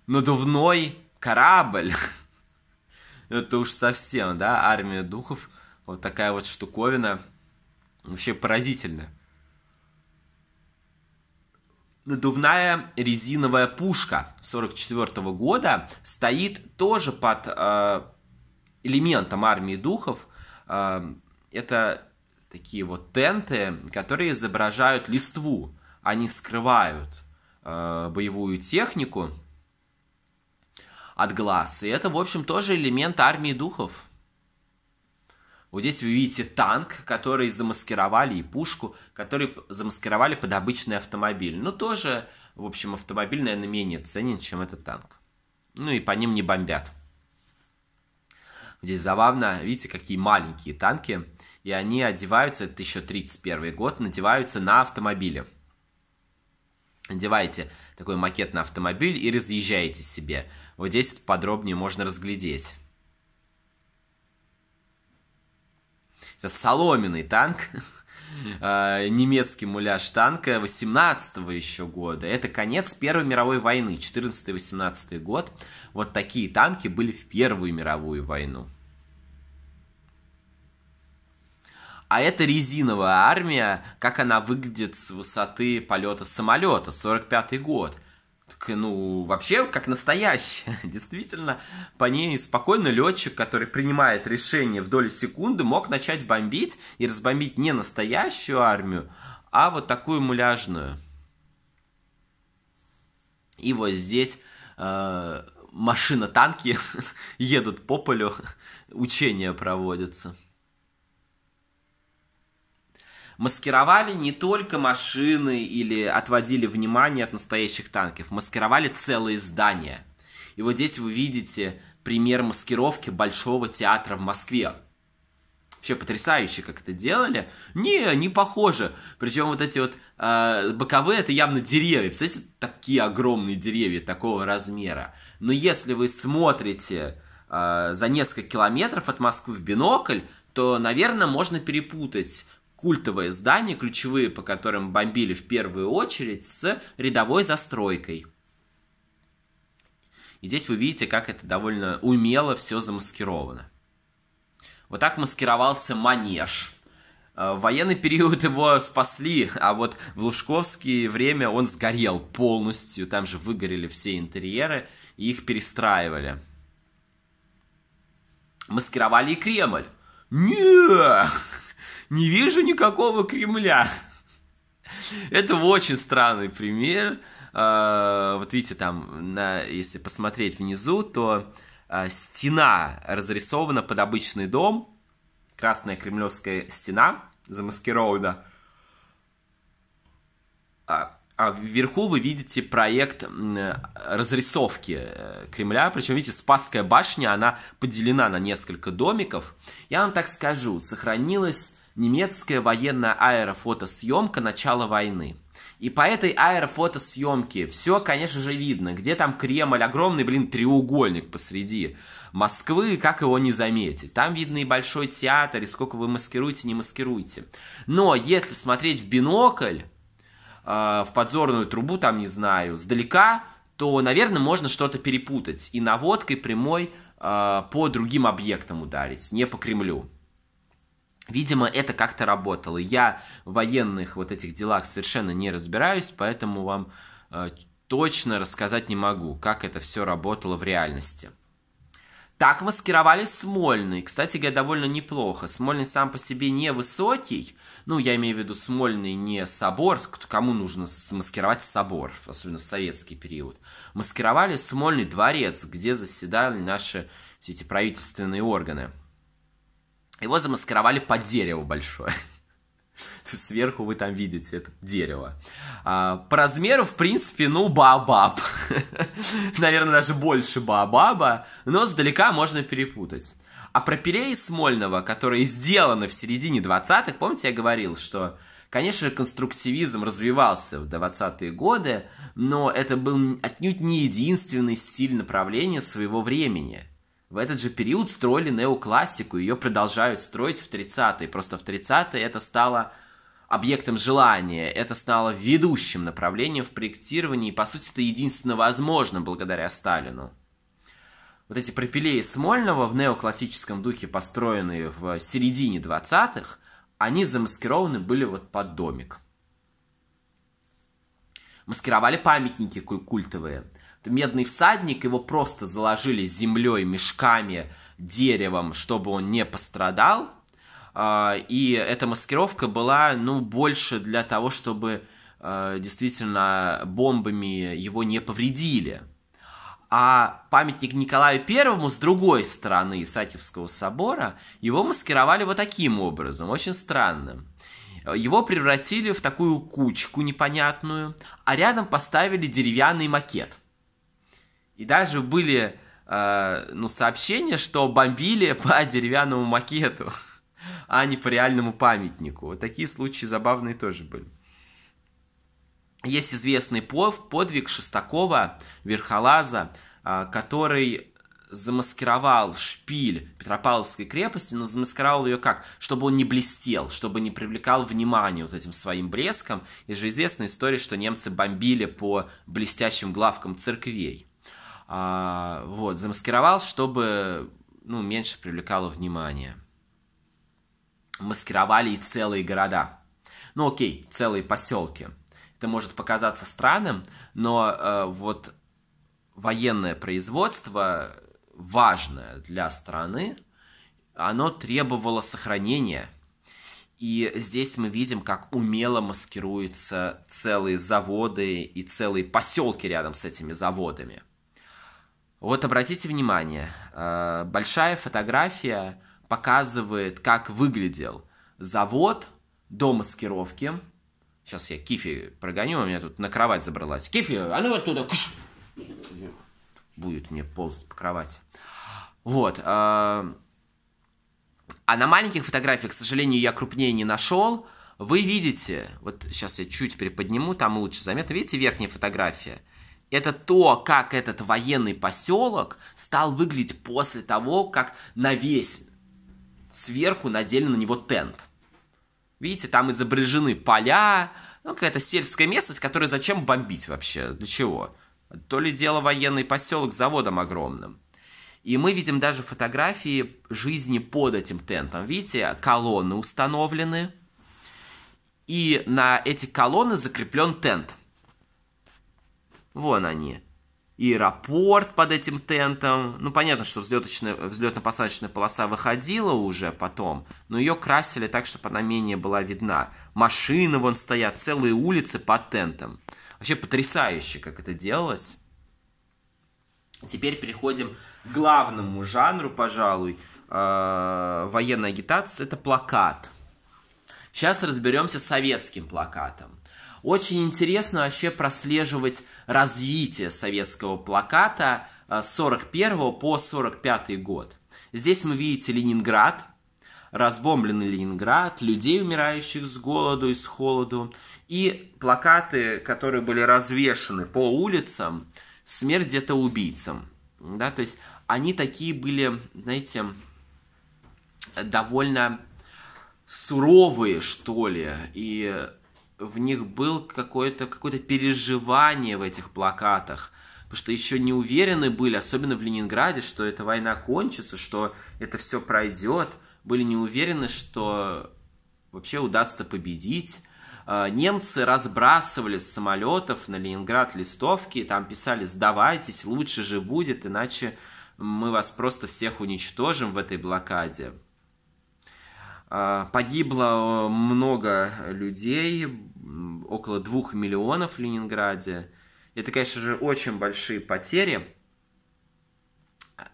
A: Надувной корабль. это уж совсем, да, армия духов. Вот такая вот штуковина. Вообще поразительная надувная резиновая пушка 44 года стоит тоже под э, элементом армии духов. Э, это такие вот тенты, которые изображают листву. Они скрывают э, боевую технику от глаз. И это, в общем, тоже элемент армии духов. Вот здесь вы видите танк, который замаскировали, и пушку, который замаскировали под обычный автомобиль. Ну, тоже, в общем, автомобиль, наверное, менее ценен, чем этот танк. Ну, и по ним не бомбят. Здесь забавно, видите, какие маленькие танки. И они одеваются, это еще 31 год, надеваются на автомобили. Надеваете такой макет на автомобиль и разъезжаете себе. Вот здесь подробнее можно разглядеть. соломенный танк, а, немецкий муляж танка 18 еще года. Это конец Первой мировой войны, 14-18 год. Вот такие танки были в Первую мировую войну. А это резиновая армия, как она выглядит с высоты полета самолета, 45 год – ну, вообще как настоящая. Действительно, по ней спокойно летчик, который принимает решение в доли секунды, мог начать бомбить и разбомбить не настоящую армию, а вот такую муляжную. И вот здесь э, машина-танки едут по полю, учения проводятся маскировали не только машины или отводили внимание от настоящих танков, маскировали целые здания. И вот здесь вы видите пример маскировки Большого театра в Москве. Все потрясающе, как это делали. Не, не похоже. Причем вот эти вот э, боковые, это явно деревья. Представляете, такие огромные деревья такого размера. Но если вы смотрите э, за несколько километров от Москвы в бинокль, то, наверное, можно перепутать культовые здания, ключевые, по которым бомбили в первую очередь, с рядовой застройкой. И здесь вы видите, как это довольно умело все замаскировано. Вот так маскировался манеж. Э, в военный период его спасли, а вот в Лужковское время он сгорел полностью. Там же выгорели все интерьеры и их перестраивали. Маскировали и Кремль. Нет! не вижу никакого Кремля. Это очень странный пример. А, вот видите, там, на, если посмотреть внизу, то а, стена разрисована под обычный дом. Красная кремлевская стена замаскирована. А, а вверху вы видите проект разрисовки э, Кремля. Причем, видите, Спасская башня, она поделена на несколько домиков. Я вам так скажу, сохранилось немецкая военная аэрофотосъемка начала войны. И по этой аэрофотосъемке все, конечно же, видно, где там Кремль, огромный, блин, треугольник посреди Москвы, как его не заметить. Там видно и большой театр, и сколько вы маскируете, не маскируете. Но если смотреть в бинокль, э, в подзорную трубу, там, не знаю, сдалека, то, наверное, можно что-то перепутать и наводкой прямой э, по другим объектам ударить, не по Кремлю. Видимо, это как-то работало. Я в военных вот этих делах совершенно не разбираюсь, поэтому вам э, точно рассказать не могу, как это все работало в реальности. Так маскировали Смольный. Кстати говоря, довольно неплохо. Смольный сам по себе не высокий. Ну, я имею в виду Смольный не собор. Кому нужно маскировать собор, особенно в советский период. Маскировали Смольный дворец, где заседали наши все эти правительственные органы – его замаскировали под дерево большое. Сверху вы там видите это дерево. А, по размеру, в принципе, ну, баобаб. Наверное, даже больше баобаба, но сдалека можно перепутать. А про перей Смольного, которые сделаны в середине 20-х, помните, я говорил, что, конечно же, конструктивизм развивался в 20-е годы, но это был отнюдь не единственный стиль направления своего времени – в этот же период строили неоклассику, ее продолжают строить в 30-е. Просто в 30-е это стало объектом желания, это стало ведущим направлением в проектировании, и, по сути, это единственно возможно благодаря Сталину. Вот эти пропилеи Смольного в неоклассическом духе, построенные в середине 20-х, они замаскированы были вот под домик. Маскировали памятники культовые – Медный всадник, его просто заложили землей, мешками, деревом, чтобы он не пострадал. А, и эта маскировка была, ну, больше для того, чтобы а, действительно бомбами его не повредили. А памятник Николаю Первому с другой стороны Исаакиевского собора, его маскировали вот таким образом, очень странным. Его превратили в такую кучку непонятную, а рядом поставили деревянный макет. И даже были э, ну, сообщения, что бомбили по деревянному макету, а не по реальному памятнику. Вот такие случаи забавные тоже были. Есть известный подвиг Шестакова, Верхолаза, э, который замаскировал шпиль Петропавловской крепости, но замаскировал ее как? Чтобы он не блестел, чтобы не привлекал внимание вот этим своим блеском. И же известная история, что немцы бомбили по блестящим главкам церквей. А, вот, замаскировал, чтобы, ну, меньше привлекало внимание. Маскировали и целые города. Ну, окей, целые поселки. Это может показаться странным, но э, вот военное производство важное для страны, оно требовало сохранения. И здесь мы видим, как умело маскируются целые заводы и целые поселки рядом с этими заводами – вот обратите внимание, э, большая фотография показывает, как выглядел завод до маскировки. Сейчас я Кифи прогоню, у меня тут на кровать забралась. Кифи, а ну оттуда! Будет мне ползать по кровати. Вот. Э, а на маленьких фотографиях, к сожалению, я крупнее не нашел. Вы видите, вот сейчас я чуть приподниму, там лучше заметно. Видите, верхняя фотография – это то, как этот военный поселок стал выглядеть после того, как на весь сверху надели на него тент. Видите, там изображены поля, ну, какая-то сельская местность, которую зачем бомбить вообще? Для чего? То ли дело военный поселок с заводом огромным. И мы видим даже фотографии жизни под этим тентом. Видите, колонны установлены. И на эти колонны закреплен тент – Вон они. И аэропорт под этим тентом. Ну, понятно, что взлетно-посадочная полоса выходила уже потом, но ее красили так, чтобы она менее была видна. Машины вон стоят, целые улицы под тентом. Вообще потрясающе, как это делалось. Теперь переходим к главному жанру, пожалуй, а, военной агитации. Это плакат. Сейчас разберемся с советским плакатом. Очень интересно вообще прослеживать развитие советского плаката э, с 41 по 45 год. Здесь мы видите Ленинград, разбомбленный Ленинград, людей, умирающих с голоду и с холоду, и плакаты, которые были развешаны по улицам, смерть где-то убийцам. Да, то есть они такие были, знаете, довольно суровые, что ли, и в них был какое-то какое переживание в этих плакатах, потому что еще не уверены были, особенно в Ленинграде, что эта война кончится, что это все пройдет, были не уверены, что вообще удастся победить. А, немцы разбрасывали с самолетов на Ленинград листовки, там писали «Сдавайтесь, лучше же будет, иначе мы вас просто всех уничтожим в этой блокаде». А, погибло э, много людей, около двух миллионов в Ленинграде. Это, конечно же, очень большие потери.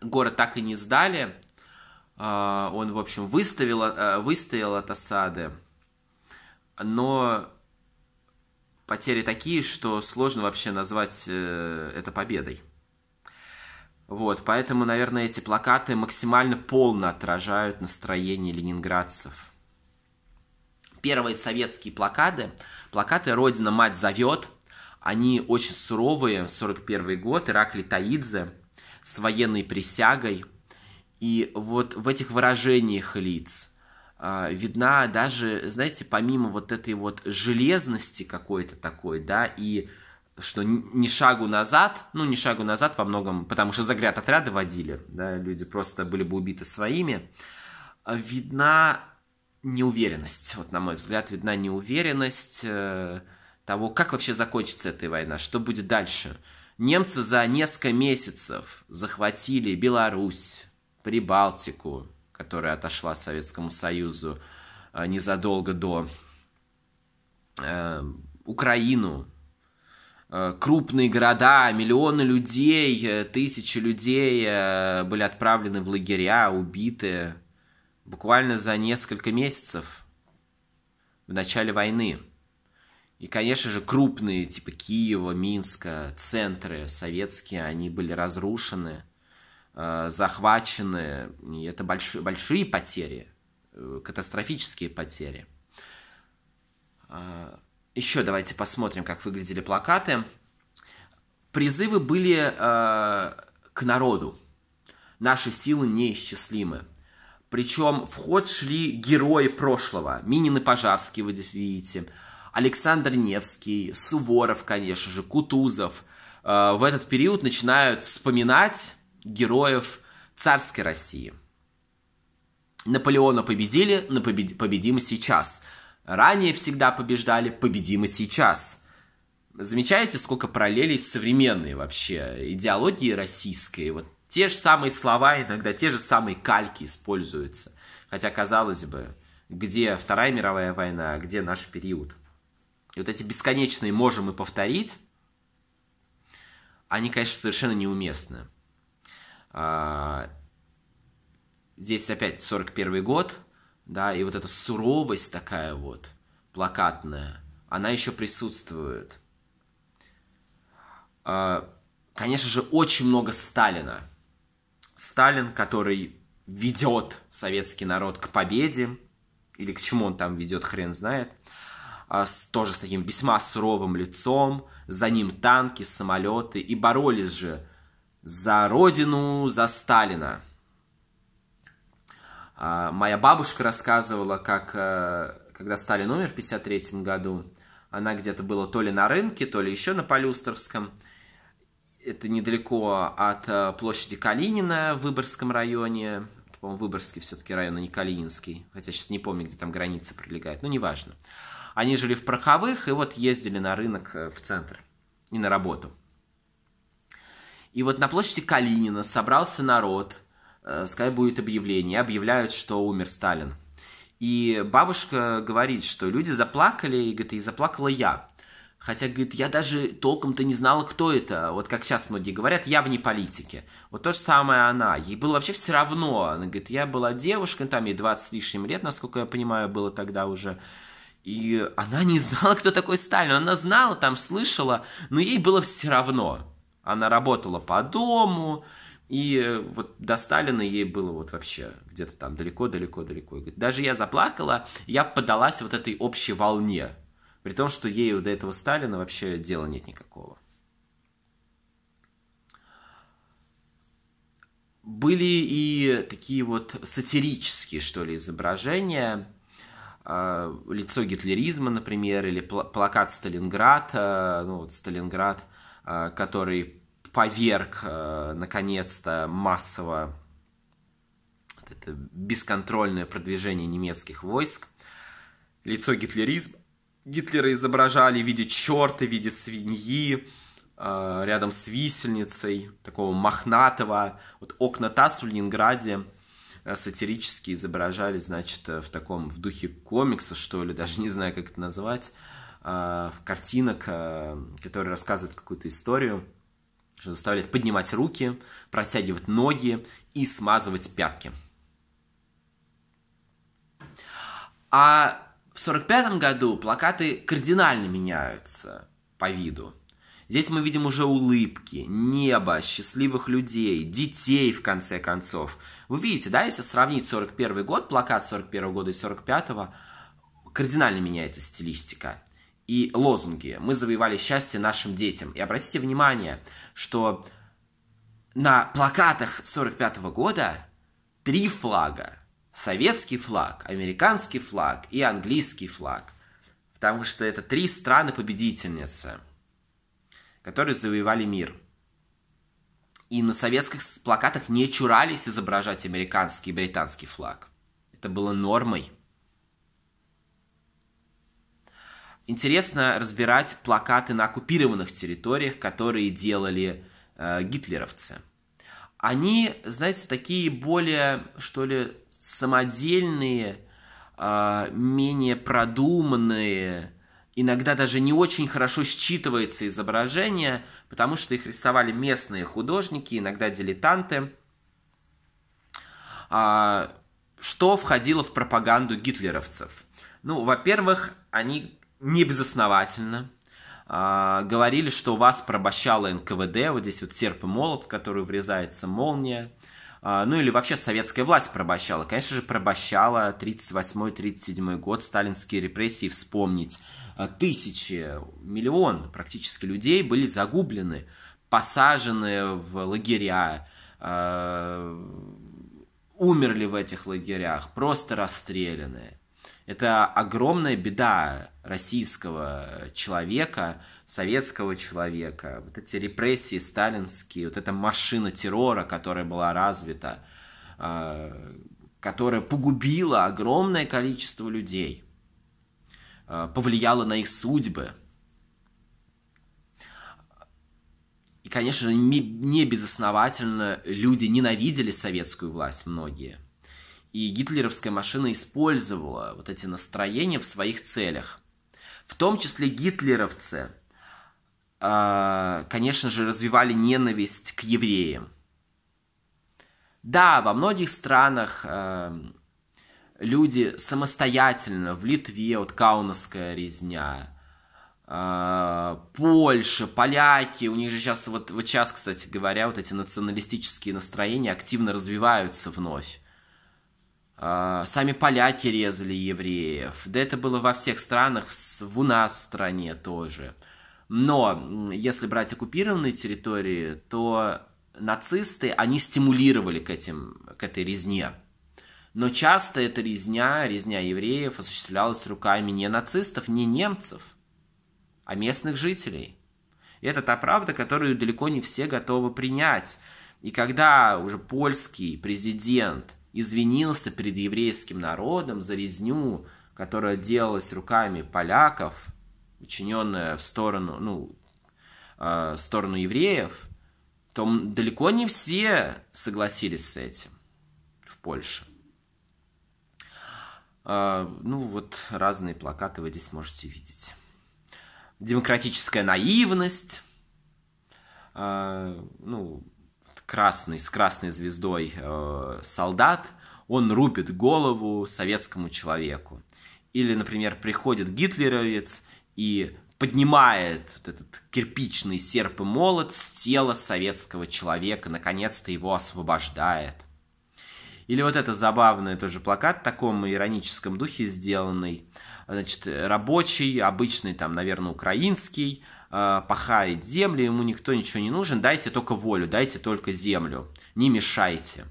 A: Город так и не сдали. А, он, в общем, выставил, э, выстоял от осады. Но потери такие, что сложно вообще назвать э, это победой. Вот, поэтому, наверное, эти плакаты максимально полно отражают настроение ленинградцев. Первые советские плакаты, плакаты «Родина, мать зовет», они очень суровые, 41 год, Иракли Таидзе, с военной присягой. И вот в этих выражениях лиц э, видна даже, знаете, помимо вот этой вот железности какой-то такой, да, и что ни шагу назад, ну, ни шагу назад во многом, потому что загряд отряды водили, да, люди просто были бы убиты своими, а видна неуверенность, вот на мой взгляд, видна неуверенность э, того, как вообще закончится эта война, что будет дальше. Немцы за несколько месяцев захватили Беларусь, Прибалтику, которая отошла Советскому Союзу э, незадолго до э, Украину, Э, крупные города, миллионы людей, э, тысячи людей э, были отправлены в лагеря, убиты буквально за несколько месяцев в начале войны. И, конечно же, крупные, типа Киева, Минска, центры советские, они были разрушены, захвачены. И это большие, большие потери, катастрофические потери. А, еще давайте посмотрим, как выглядели плакаты. Призывы были э, к народу. Наши силы неисчислимы. Причем в ход шли герои прошлого. Минин и Пожарский, вы здесь видите. Александр Невский, Суворов, конечно же, Кутузов. Э, в этот период начинают вспоминать героев царской России. Наполеона победили, но победим сейчас – Ранее всегда побеждали, победим и сейчас. Замечаете, сколько параллелей современные вообще идеологии российской? Вот те же самые слова, иногда те же самые кальки используются. Хотя, казалось бы, где Вторая мировая война, а где наш период? И вот эти бесконечные «можем» и «повторить», они, конечно, совершенно неуместны. А, здесь опять 41 год, да, и вот эта суровость такая вот, плакатная, она еще присутствует. А, конечно же, очень много Сталина. Сталин, который ведет советский народ к победе, или к чему он там ведет, хрен знает, а, тоже с таким весьма суровым лицом, за ним танки, самолеты, и боролись же за родину, за Сталина. А моя бабушка рассказывала, как э, когда стали номер в 53 году, она где-то была то ли на рынке, то ли еще на Полюстровском. Это недалеко от э, площади Калинина в Выборгском районе. по-моему, Выборгский все-таки район, а не Калининский. Хотя сейчас не помню, где там граница прилегает, но неважно. Они жили в Проховых и вот ездили на рынок э, в центр и на работу. И вот на площади Калинина собрался народ – скай э, будет объявление, объявляют, что умер Сталин. И бабушка говорит, что люди заплакали, и говорит, и заплакала я. Хотя, говорит, я даже толком-то не знала, кто это. Вот как сейчас многие говорят, я вне политики. Вот то же самое она. Ей было вообще все равно. Она говорит, я была девушкой, там ей 20 с лишним лет, насколько я понимаю, было тогда уже. И она не знала, кто такой Сталин. Она знала, там слышала, но ей было все равно. Она работала по дому, и э, вот до Сталина ей было вот вообще где-то там далеко-далеко-далеко. Даже я заплакала, я поддалась вот этой общей волне. При том, что ей до этого Сталина вообще дела нет никакого. Были и такие вот сатирические, что ли, изображения. А, лицо гитлеризма, например, или плакат Сталинград, э, ну вот Сталинград, э, который поверг, э, наконец-то, массово вот это бесконтрольное продвижение немецких войск. Лицо гитлеризма. Гитлера изображали в виде черта, в виде свиньи, э, рядом с висельницей, такого мохнатого. Вот окна ТАСС в Ленинграде э, сатирически изображали, значит, э, в таком, в духе комикса, что ли, даже не знаю, как это назвать, в картинок, которые рассказывают какую-то историю что заставляет поднимать руки, протягивать ноги и смазывать пятки. А в 1945 году плакаты кардинально меняются по виду. Здесь мы видим уже улыбки, небо, счастливых людей, детей, в конце концов. Вы видите, да, если сравнить 41 год, плакат 41 года и 45 кардинально меняется стилистика и лозунги. Мы завоевали счастье нашим детям. И обратите внимание, что на плакатах 45 года три флага. Советский флаг, американский флаг и английский флаг. Потому что это три страны-победительницы, которые завоевали мир. И на советских плакатах не чурались изображать американский и британский флаг. Это было нормой – Интересно разбирать плакаты на оккупированных территориях, которые делали э, гитлеровцы. Они, знаете, такие более, что ли, самодельные, э, менее продуманные, иногда даже не очень хорошо считывается изображение, потому что их рисовали местные художники, иногда дилетанты. Э, что входило в пропаганду гитлеровцев? Ну, во-первых, они небезосновательно а, говорили, что вас пробощало НКВД, вот здесь вот серп и молот, в который врезается молния, а, ну или вообще советская власть пробощала. Конечно же, пробощала 38-37 год, сталинские репрессии, вспомнить. А, тысячи, миллион практически людей были загублены, посажены в лагеря, а, умерли в этих лагерях, просто расстреляны. Это огромная беда российского человека, советского человека. Вот эти репрессии сталинские, вот эта машина террора, которая была развита, а, которая погубила огромное количество людей, а, повлияла на их судьбы. И, конечно же, не безосновательно люди ненавидели советскую власть многие – и гитлеровская машина использовала вот эти настроения в своих целях. В том числе гитлеровцы, а, конечно же, развивали ненависть к евреям. Да, во многих странах а, люди самостоятельно, в Литве, вот Каунасская резня, а, Польша, поляки, у них же сейчас, вот, вот сейчас, кстати говоря, вот эти националистические настроения активно развиваются вновь. А, сами поляки резали евреев, да это было во всех странах, в, у нас в стране тоже. Но если брать оккупированные территории, то нацисты, они стимулировали к, этим, к этой резне. Но часто эта резня, резня евреев осуществлялась руками не нацистов, не немцев, а местных жителей. И это та правда, которую далеко не все готовы принять. И когда уже польский президент извинился перед еврейским народом за резню, которая делалась руками поляков, учиненная в сторону, ну, э, в сторону евреев, то далеко не все согласились с этим в Польше. Э, ну, вот разные плакаты вы здесь можете видеть. Демократическая наивность, э, ну, красный, с красной звездой э, солдат, он рубит голову советскому человеку. Или, например, приходит гитлеровец и поднимает этот кирпичный серп и молот с тела советского человека, наконец-то его освобождает. Или вот это забавный тоже плакат в таком ироническом духе сделанный. Значит, рабочий, обычный там, наверное, украинский, Э, пахает землю, ему никто ничего не нужен, дайте только волю, дайте только землю, не мешайте.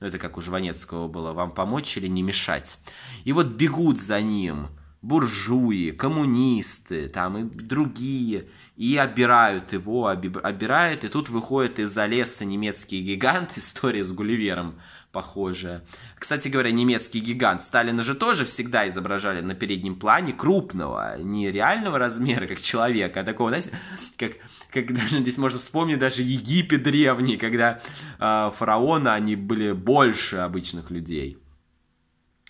A: ну Это как у Жванецкого было, вам помочь или не мешать. И вот бегут за ним буржуи, коммунисты, там и другие, и обирают его, обирают, и тут выходит из-за леса немецкий гигант, история с Гулливером, похожее. Кстати говоря, немецкий гигант. Сталина же тоже всегда изображали на переднем плане крупного, не реального размера, как человека, а такого, знаете, как, как даже здесь можно вспомнить даже Египет древний, когда э, фараоны, они были больше обычных людей.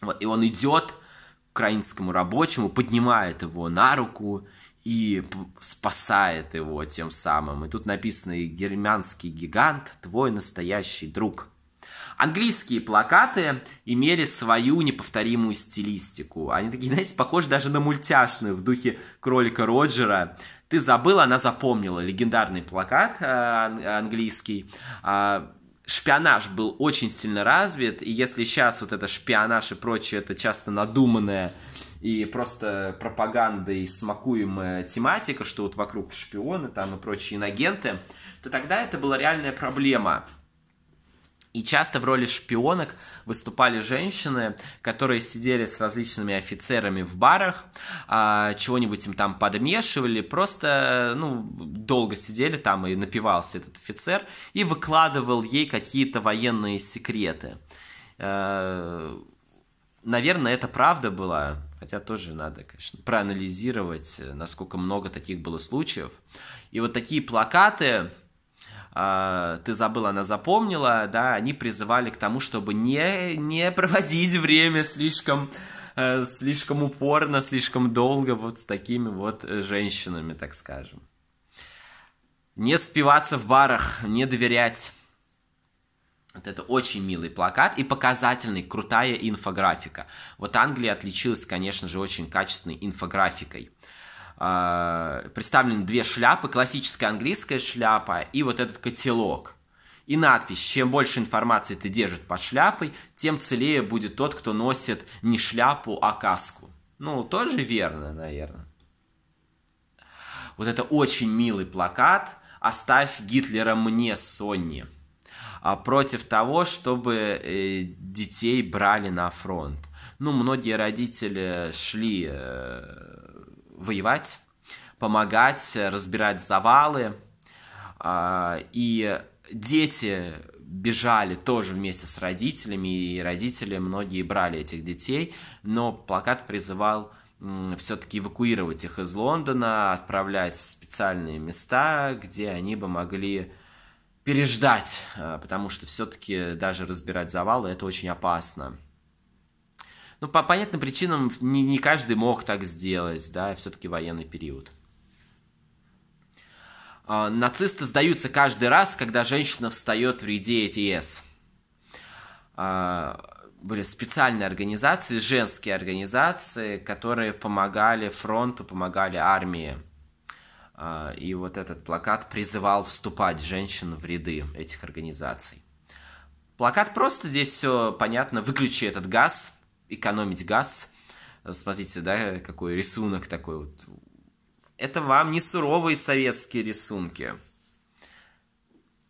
A: Вот, и он идет к украинскому рабочему, поднимает его на руку и спасает его тем самым. И тут написано «Германский гигант, твой настоящий друг». Английские плакаты имели свою неповторимую стилистику. Они такие, знаете, похожи даже на мультяшную в духе кролика Роджера. Ты забыл, она запомнила. Легендарный плакат э, английский. Э, шпионаж был очень сильно развит, и если сейчас вот это шпионаж и прочее, это часто надуманное и просто пропаганда и смакуемая тематика, что вот вокруг шпионы там и прочие инагенты, то тогда это была реальная проблема. И часто в роли шпионок выступали женщины, которые сидели с различными офицерами в барах, а, чего-нибудь им там подмешивали, просто ну, долго сидели там и напивался этот офицер, и выкладывал ей какие-то военные секреты. Э, наверное, это правда была, хотя тоже надо, конечно, проанализировать, насколько много таких было случаев. И вот такие плакаты а, «Ты забыл, она запомнила», да, они призывали к тому, чтобы не, не проводить время слишком э, слишком упорно, слишком долго вот с такими вот э, женщинами, так скажем. Не спиваться в барах, не доверять. Вот это очень милый плакат и показательный, крутая инфографика. Вот Англия отличилась, конечно же, очень качественной инфографикой э, представлены две шляпы, классическая английская шляпа и вот этот котелок. И надпись «Чем больше информации ты держит под шляпой, тем целее будет тот, кто носит не шляпу, а каску». Ну, тоже верно, наверное. Вот это очень милый плакат «Оставь Гитлера мне, Сонни» а против того, чтобы э, детей брали на фронт. Ну, многие родители шли э, воевать, помогать, разбирать завалы. А, и дети бежали тоже вместе с родителями, и родители многие брали этих детей, но плакат призывал все-таки эвакуировать их из Лондона, отправлять в специальные места, где они бы могли переждать, а, потому что все-таки даже разбирать завалы это очень опасно. Ну, по понятным причинам не, не каждый мог так сделать, да, все-таки военный период. А, нацисты сдаются каждый раз, когда женщина встает в ряде ЭТС. А, были специальные организации, женские организации, которые помогали фронту, помогали армии. А, и вот этот плакат призывал вступать женщин в ряды этих организаций. Плакат просто здесь все понятно. Выключи этот газ, экономить газ. Э, смотрите, да, какой рисунок такой вот. Это вам не суровые советские рисунки.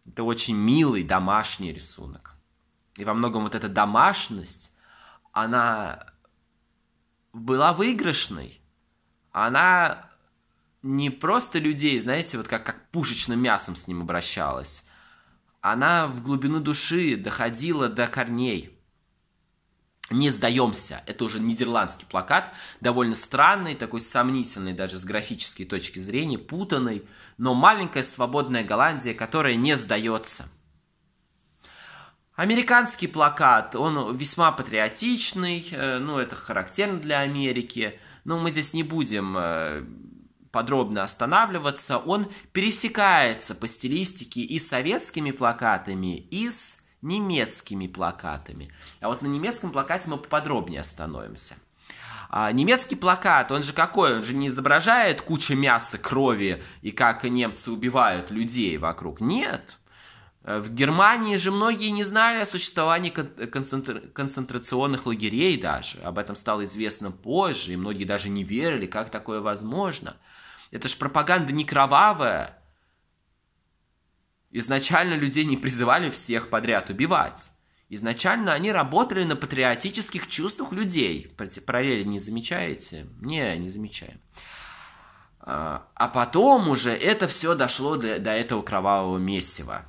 A: Это очень милый домашний рисунок. И во многом вот эта домашность, она была выигрышной. Она не просто людей, знаете, вот как, как пушечным мясом с ним обращалась. Она в глубину души доходила до корней – не сдаемся. Это уже нидерландский плакат, довольно странный, такой сомнительный даже с графической точки зрения, путанный, но маленькая свободная Голландия, которая не сдается. Американский плакат, он весьма патриотичный, э, ну это характерно для Америки, но мы здесь не будем э, подробно останавливаться, он пересекается по стилистике и советскими плакатами, и с немецкими плакатами. А вот на немецком плакате мы поподробнее остановимся. А, немецкий плакат, он же какой? Он же не изображает кучу мяса, крови и как немцы убивают людей вокруг. Нет. Э, в Германии же многие не знали о существовании концентра... концентрационных лагерей даже. Об этом стало известно позже, и многие даже не верили, как такое возможно. Это же пропаганда не кровавая, Изначально людей не призывали всех подряд убивать. Изначально они работали на патриотических чувствах людей. Параллели не замечаете? Не, не замечаем. А, а потом уже это все дошло до, до этого кровавого месива.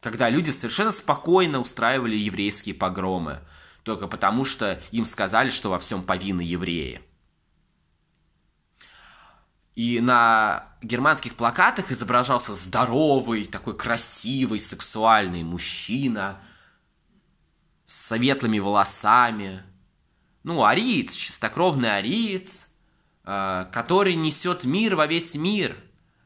A: Когда люди совершенно спокойно устраивали еврейские погромы. Только потому, что им сказали, что во всем повинны евреи. И на германских плакатах изображался здоровый, такой красивый, сексуальный мужчина с светлыми волосами. Ну, ариец, чистокровный ариец, э, который несет мир во весь мир,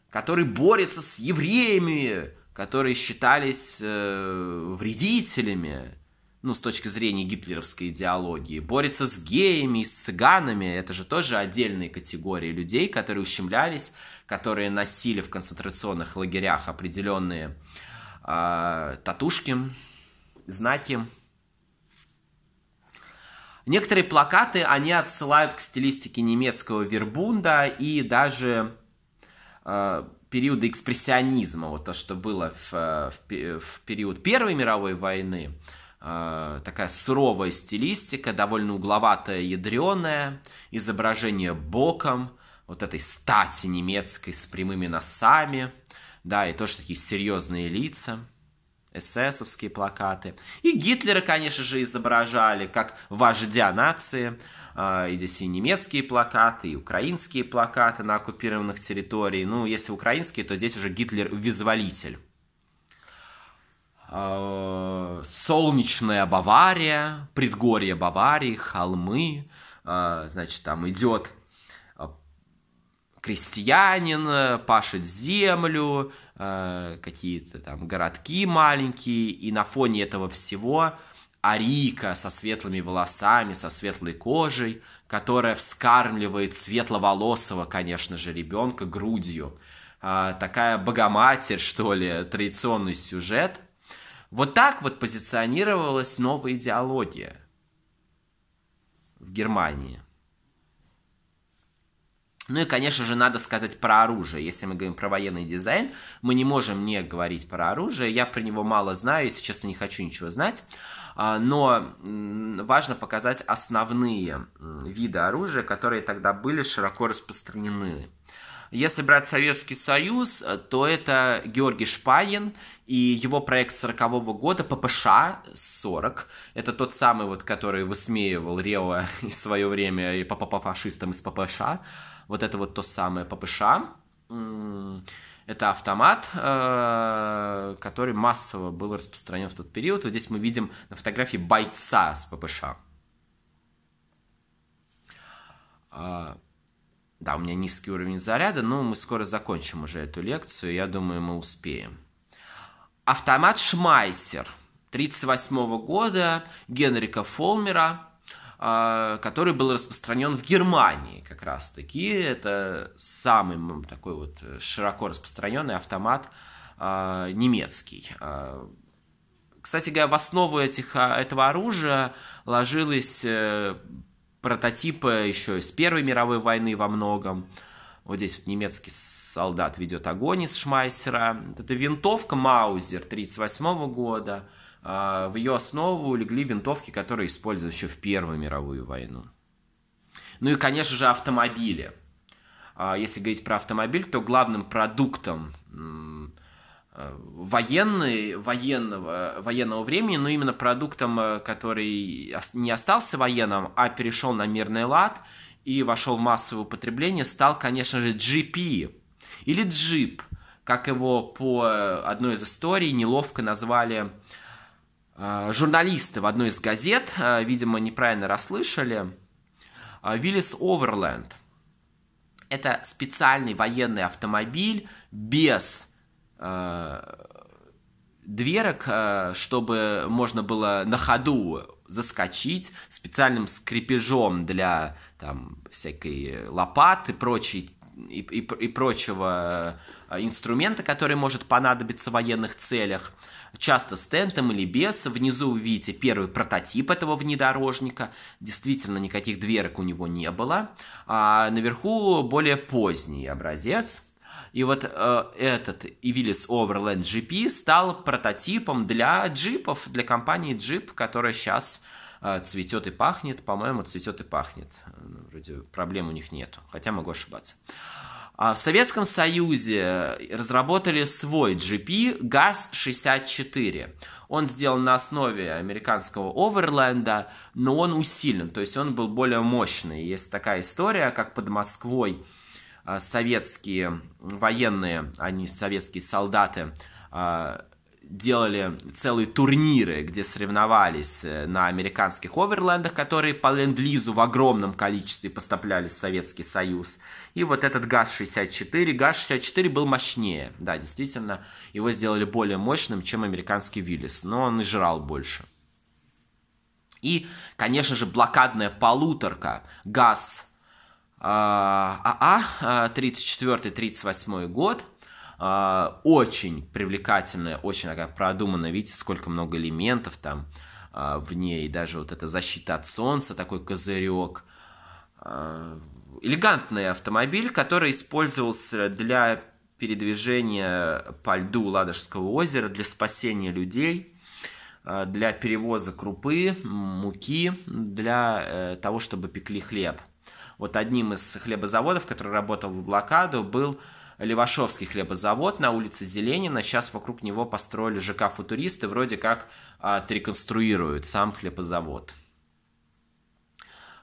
A: который борется с евреями, которые считались э, вредителями, ну, с точки зрения гитлеровской идеологии, борется с геями, с цыганами, это же тоже отдельные категории людей, которые ущемлялись, которые носили в концентрационных лагерях определенные э, татушки, знаки. Некоторые плакаты, они отсылают к стилистике немецкого вербунда и даже э, периода экспрессионизма, вот то, что было в, э, в, в период Первой мировой войны – Э, такая суровая стилистика, довольно угловатая, ядреная, изображение боком, вот этой стати немецкой с прямыми носами, да, и тоже такие серьезные лица эсэсовские плакаты. И Гитлера, конечно же, изображали как вождя нации. Э, и здесь и немецкие плакаты, и украинские плакаты на оккупированных территориях. Ну, если украинские, то здесь уже Гитлер-визволитель. Э, солнечная Бавария, предгорье Баварии, холмы, э, значит, там идет э, крестьянин, пашет землю, какие-то там городки маленькие, и на фоне этого всего Арика со светлыми волосами, со светлой кожей, которая вскармливает светловолосого, конечно же, ребенка грудью. Такая богоматерь, что ли, традиционный сюжет – вот так вот позиционировалась новая идеология в Германии. Ну и, конечно же, надо сказать про оружие. Если мы говорим про военный дизайн, мы не можем не говорить про оружие. Я про него мало знаю, если честно, не хочу ничего знать. А, но важно показать основные виды оружия, которые тогда были широко распространены. Если брать Советский Союз, э, то это Георгий Шпагин и его проект 40-го года ППШ-40. Это тот самый, вот, который высмеивал Рео в свое время и по, -по, -по фашистам из ППШ. Вот это вот то самое ППШ. Это автомат, э, который массово был распространен в тот период. Вот здесь мы видим на фотографии бойца с ППШ. А, да, у меня низкий уровень заряда, но мы скоро закончим уже эту лекцию, я думаю, мы успеем. Автомат Шмайсер 1938 года Генрика Фолмера, а, который был распространен в Германии как раз-таки. Это самый такой вот э, широко распространенный автомат а, немецкий. А, кстати говоря, в основу этих, этого оружия ложилось э, прототипы еще из Первой мировой войны во многом. Вот здесь вот немецкий солдат ведет огонь из Шмайсера. Это винтовка Маузер 1938 года. А, в ее основу легли винтовки, которые использовались еще в Первую мировую войну. Ну и, конечно же, автомобили. А, если говорить про автомобиль, то главным продуктом военный, военного, военного времени, но именно продуктом, э, который не остался военным, а перешел на мирный лад и вошел в массовое употребление, стал, конечно же, GP или джип, как его по э, одной из историй неловко назвали э, журналисты в одной из газет, видимо, неправильно расслышали, Виллис Оверленд. Это специальный военный автомобиль без Э, дверок, э, чтобы можно было на ходу заскочить специальным скрепежом для там всякой лопаты, прочей и, и, и прочего э, инструмента, который может понадобиться в военных целях. Часто с тентом или без. Внизу вы видите первый прототип этого внедорожника. Действительно, никаких дверок у него не было. А наверху более поздний образец – и вот э, этот Ивилис Overland GP стал прототипом для джипов, для компании джип, которая сейчас э, цветет и пахнет. По-моему, цветет и пахнет. Ну, вроде проблем у них нету, хотя могу ошибаться. А в Советском Союзе разработали свой GP ГАЗ-64. Он сделан на основе американского Оверленда, но он усилен, то есть он был более мощный. Есть такая история, как под Москвой а, советские военные, они советские солдаты, а, делали целые турниры, где соревновались э, на американских оверлендах, которые по ленд-лизу в огромном количестве поставляли в Советский Союз. И вот этот ГАЗ-64, ГАЗ-64 был мощнее, да, действительно, его сделали более мощным, чем американский Виллис, но он и жрал больше. И, конечно же, блокадная полуторка ГАЗ АА 34-38 а, а, год. А, очень привлекательная, очень такая продуманная. Видите, сколько много элементов там в ней. Даже вот эта защита от солнца, такой козырек. Элегантный автомобиль, который использовался для передвижения по льду Ладожского озера, для спасения людей, для перевоза крупы, муки, для э, того, чтобы пекли хлеб – вот одним из хлебозаводов, который работал в блокаду, был Левашовский хлебозавод на улице Зеленина. Сейчас вокруг него построили ЖК «Футуристы», вроде как отреконструируют а, сам хлебозавод.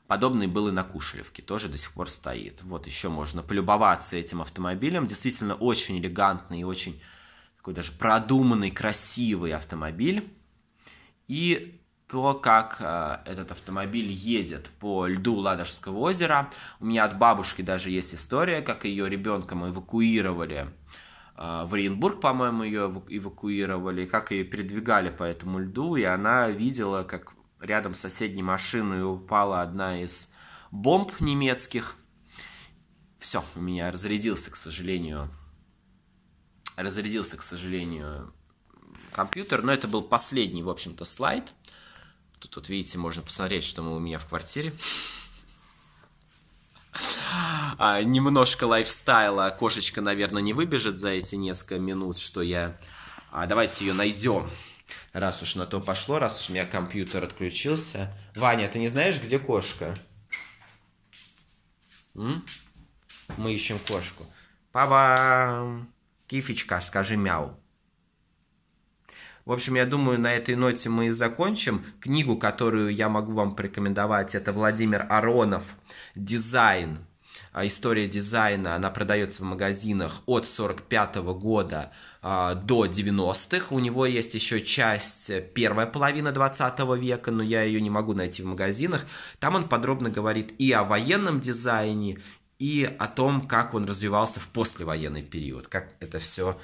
A: Подобный был и на Кушелевке, тоже до сих пор стоит. Вот еще можно полюбоваться этим автомобилем. Действительно очень элегантный и очень такой даже продуманный, красивый автомобиль. И то, как э, этот автомобиль едет по льду Ладожского озера. У меня от бабушки даже есть история, как ее ребенком эвакуировали э, в Оренбург, по-моему, ее эвакуировали, как ее передвигали по этому льду, и она видела, как рядом с соседней машиной упала одна из бомб немецких. Все, у меня разрядился, к сожалению, разрядился, к сожалению, компьютер, но это был последний, в общем-то, слайд – Тут вот видите, можно посмотреть, что мы у меня в квартире. А, немножко лайфстайла. Кошечка, наверное, не выбежит за эти несколько минут, что я... А, давайте ее найдем. Раз уж на то пошло, раз уж у меня компьютер отключился. Ваня, ты не знаешь, где кошка? М? Мы ищем кошку. Папа, кифичка, скажи мяу. В общем, я думаю, на этой ноте мы и закончим. Книгу, которую я могу вам порекомендовать, это Владимир Аронов «Дизайн. А, История дизайна». Она продается в магазинах от 45 года а, до 90-х. У него есть еще часть э, первая половина 20 века, но я ее не могу найти в магазинах. Там он подробно говорит и о военном дизайне, и о том, как он развивался в послевоенный период, как это все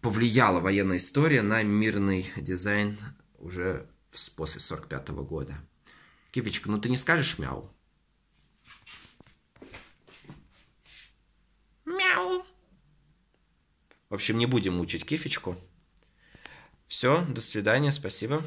A: повлияла военная история на мирный дизайн уже после 1945 года. Кивичка, ну ты не скажешь мяу? Мяу. В общем, не будем мучить кифечку. Все, до свидания, спасибо.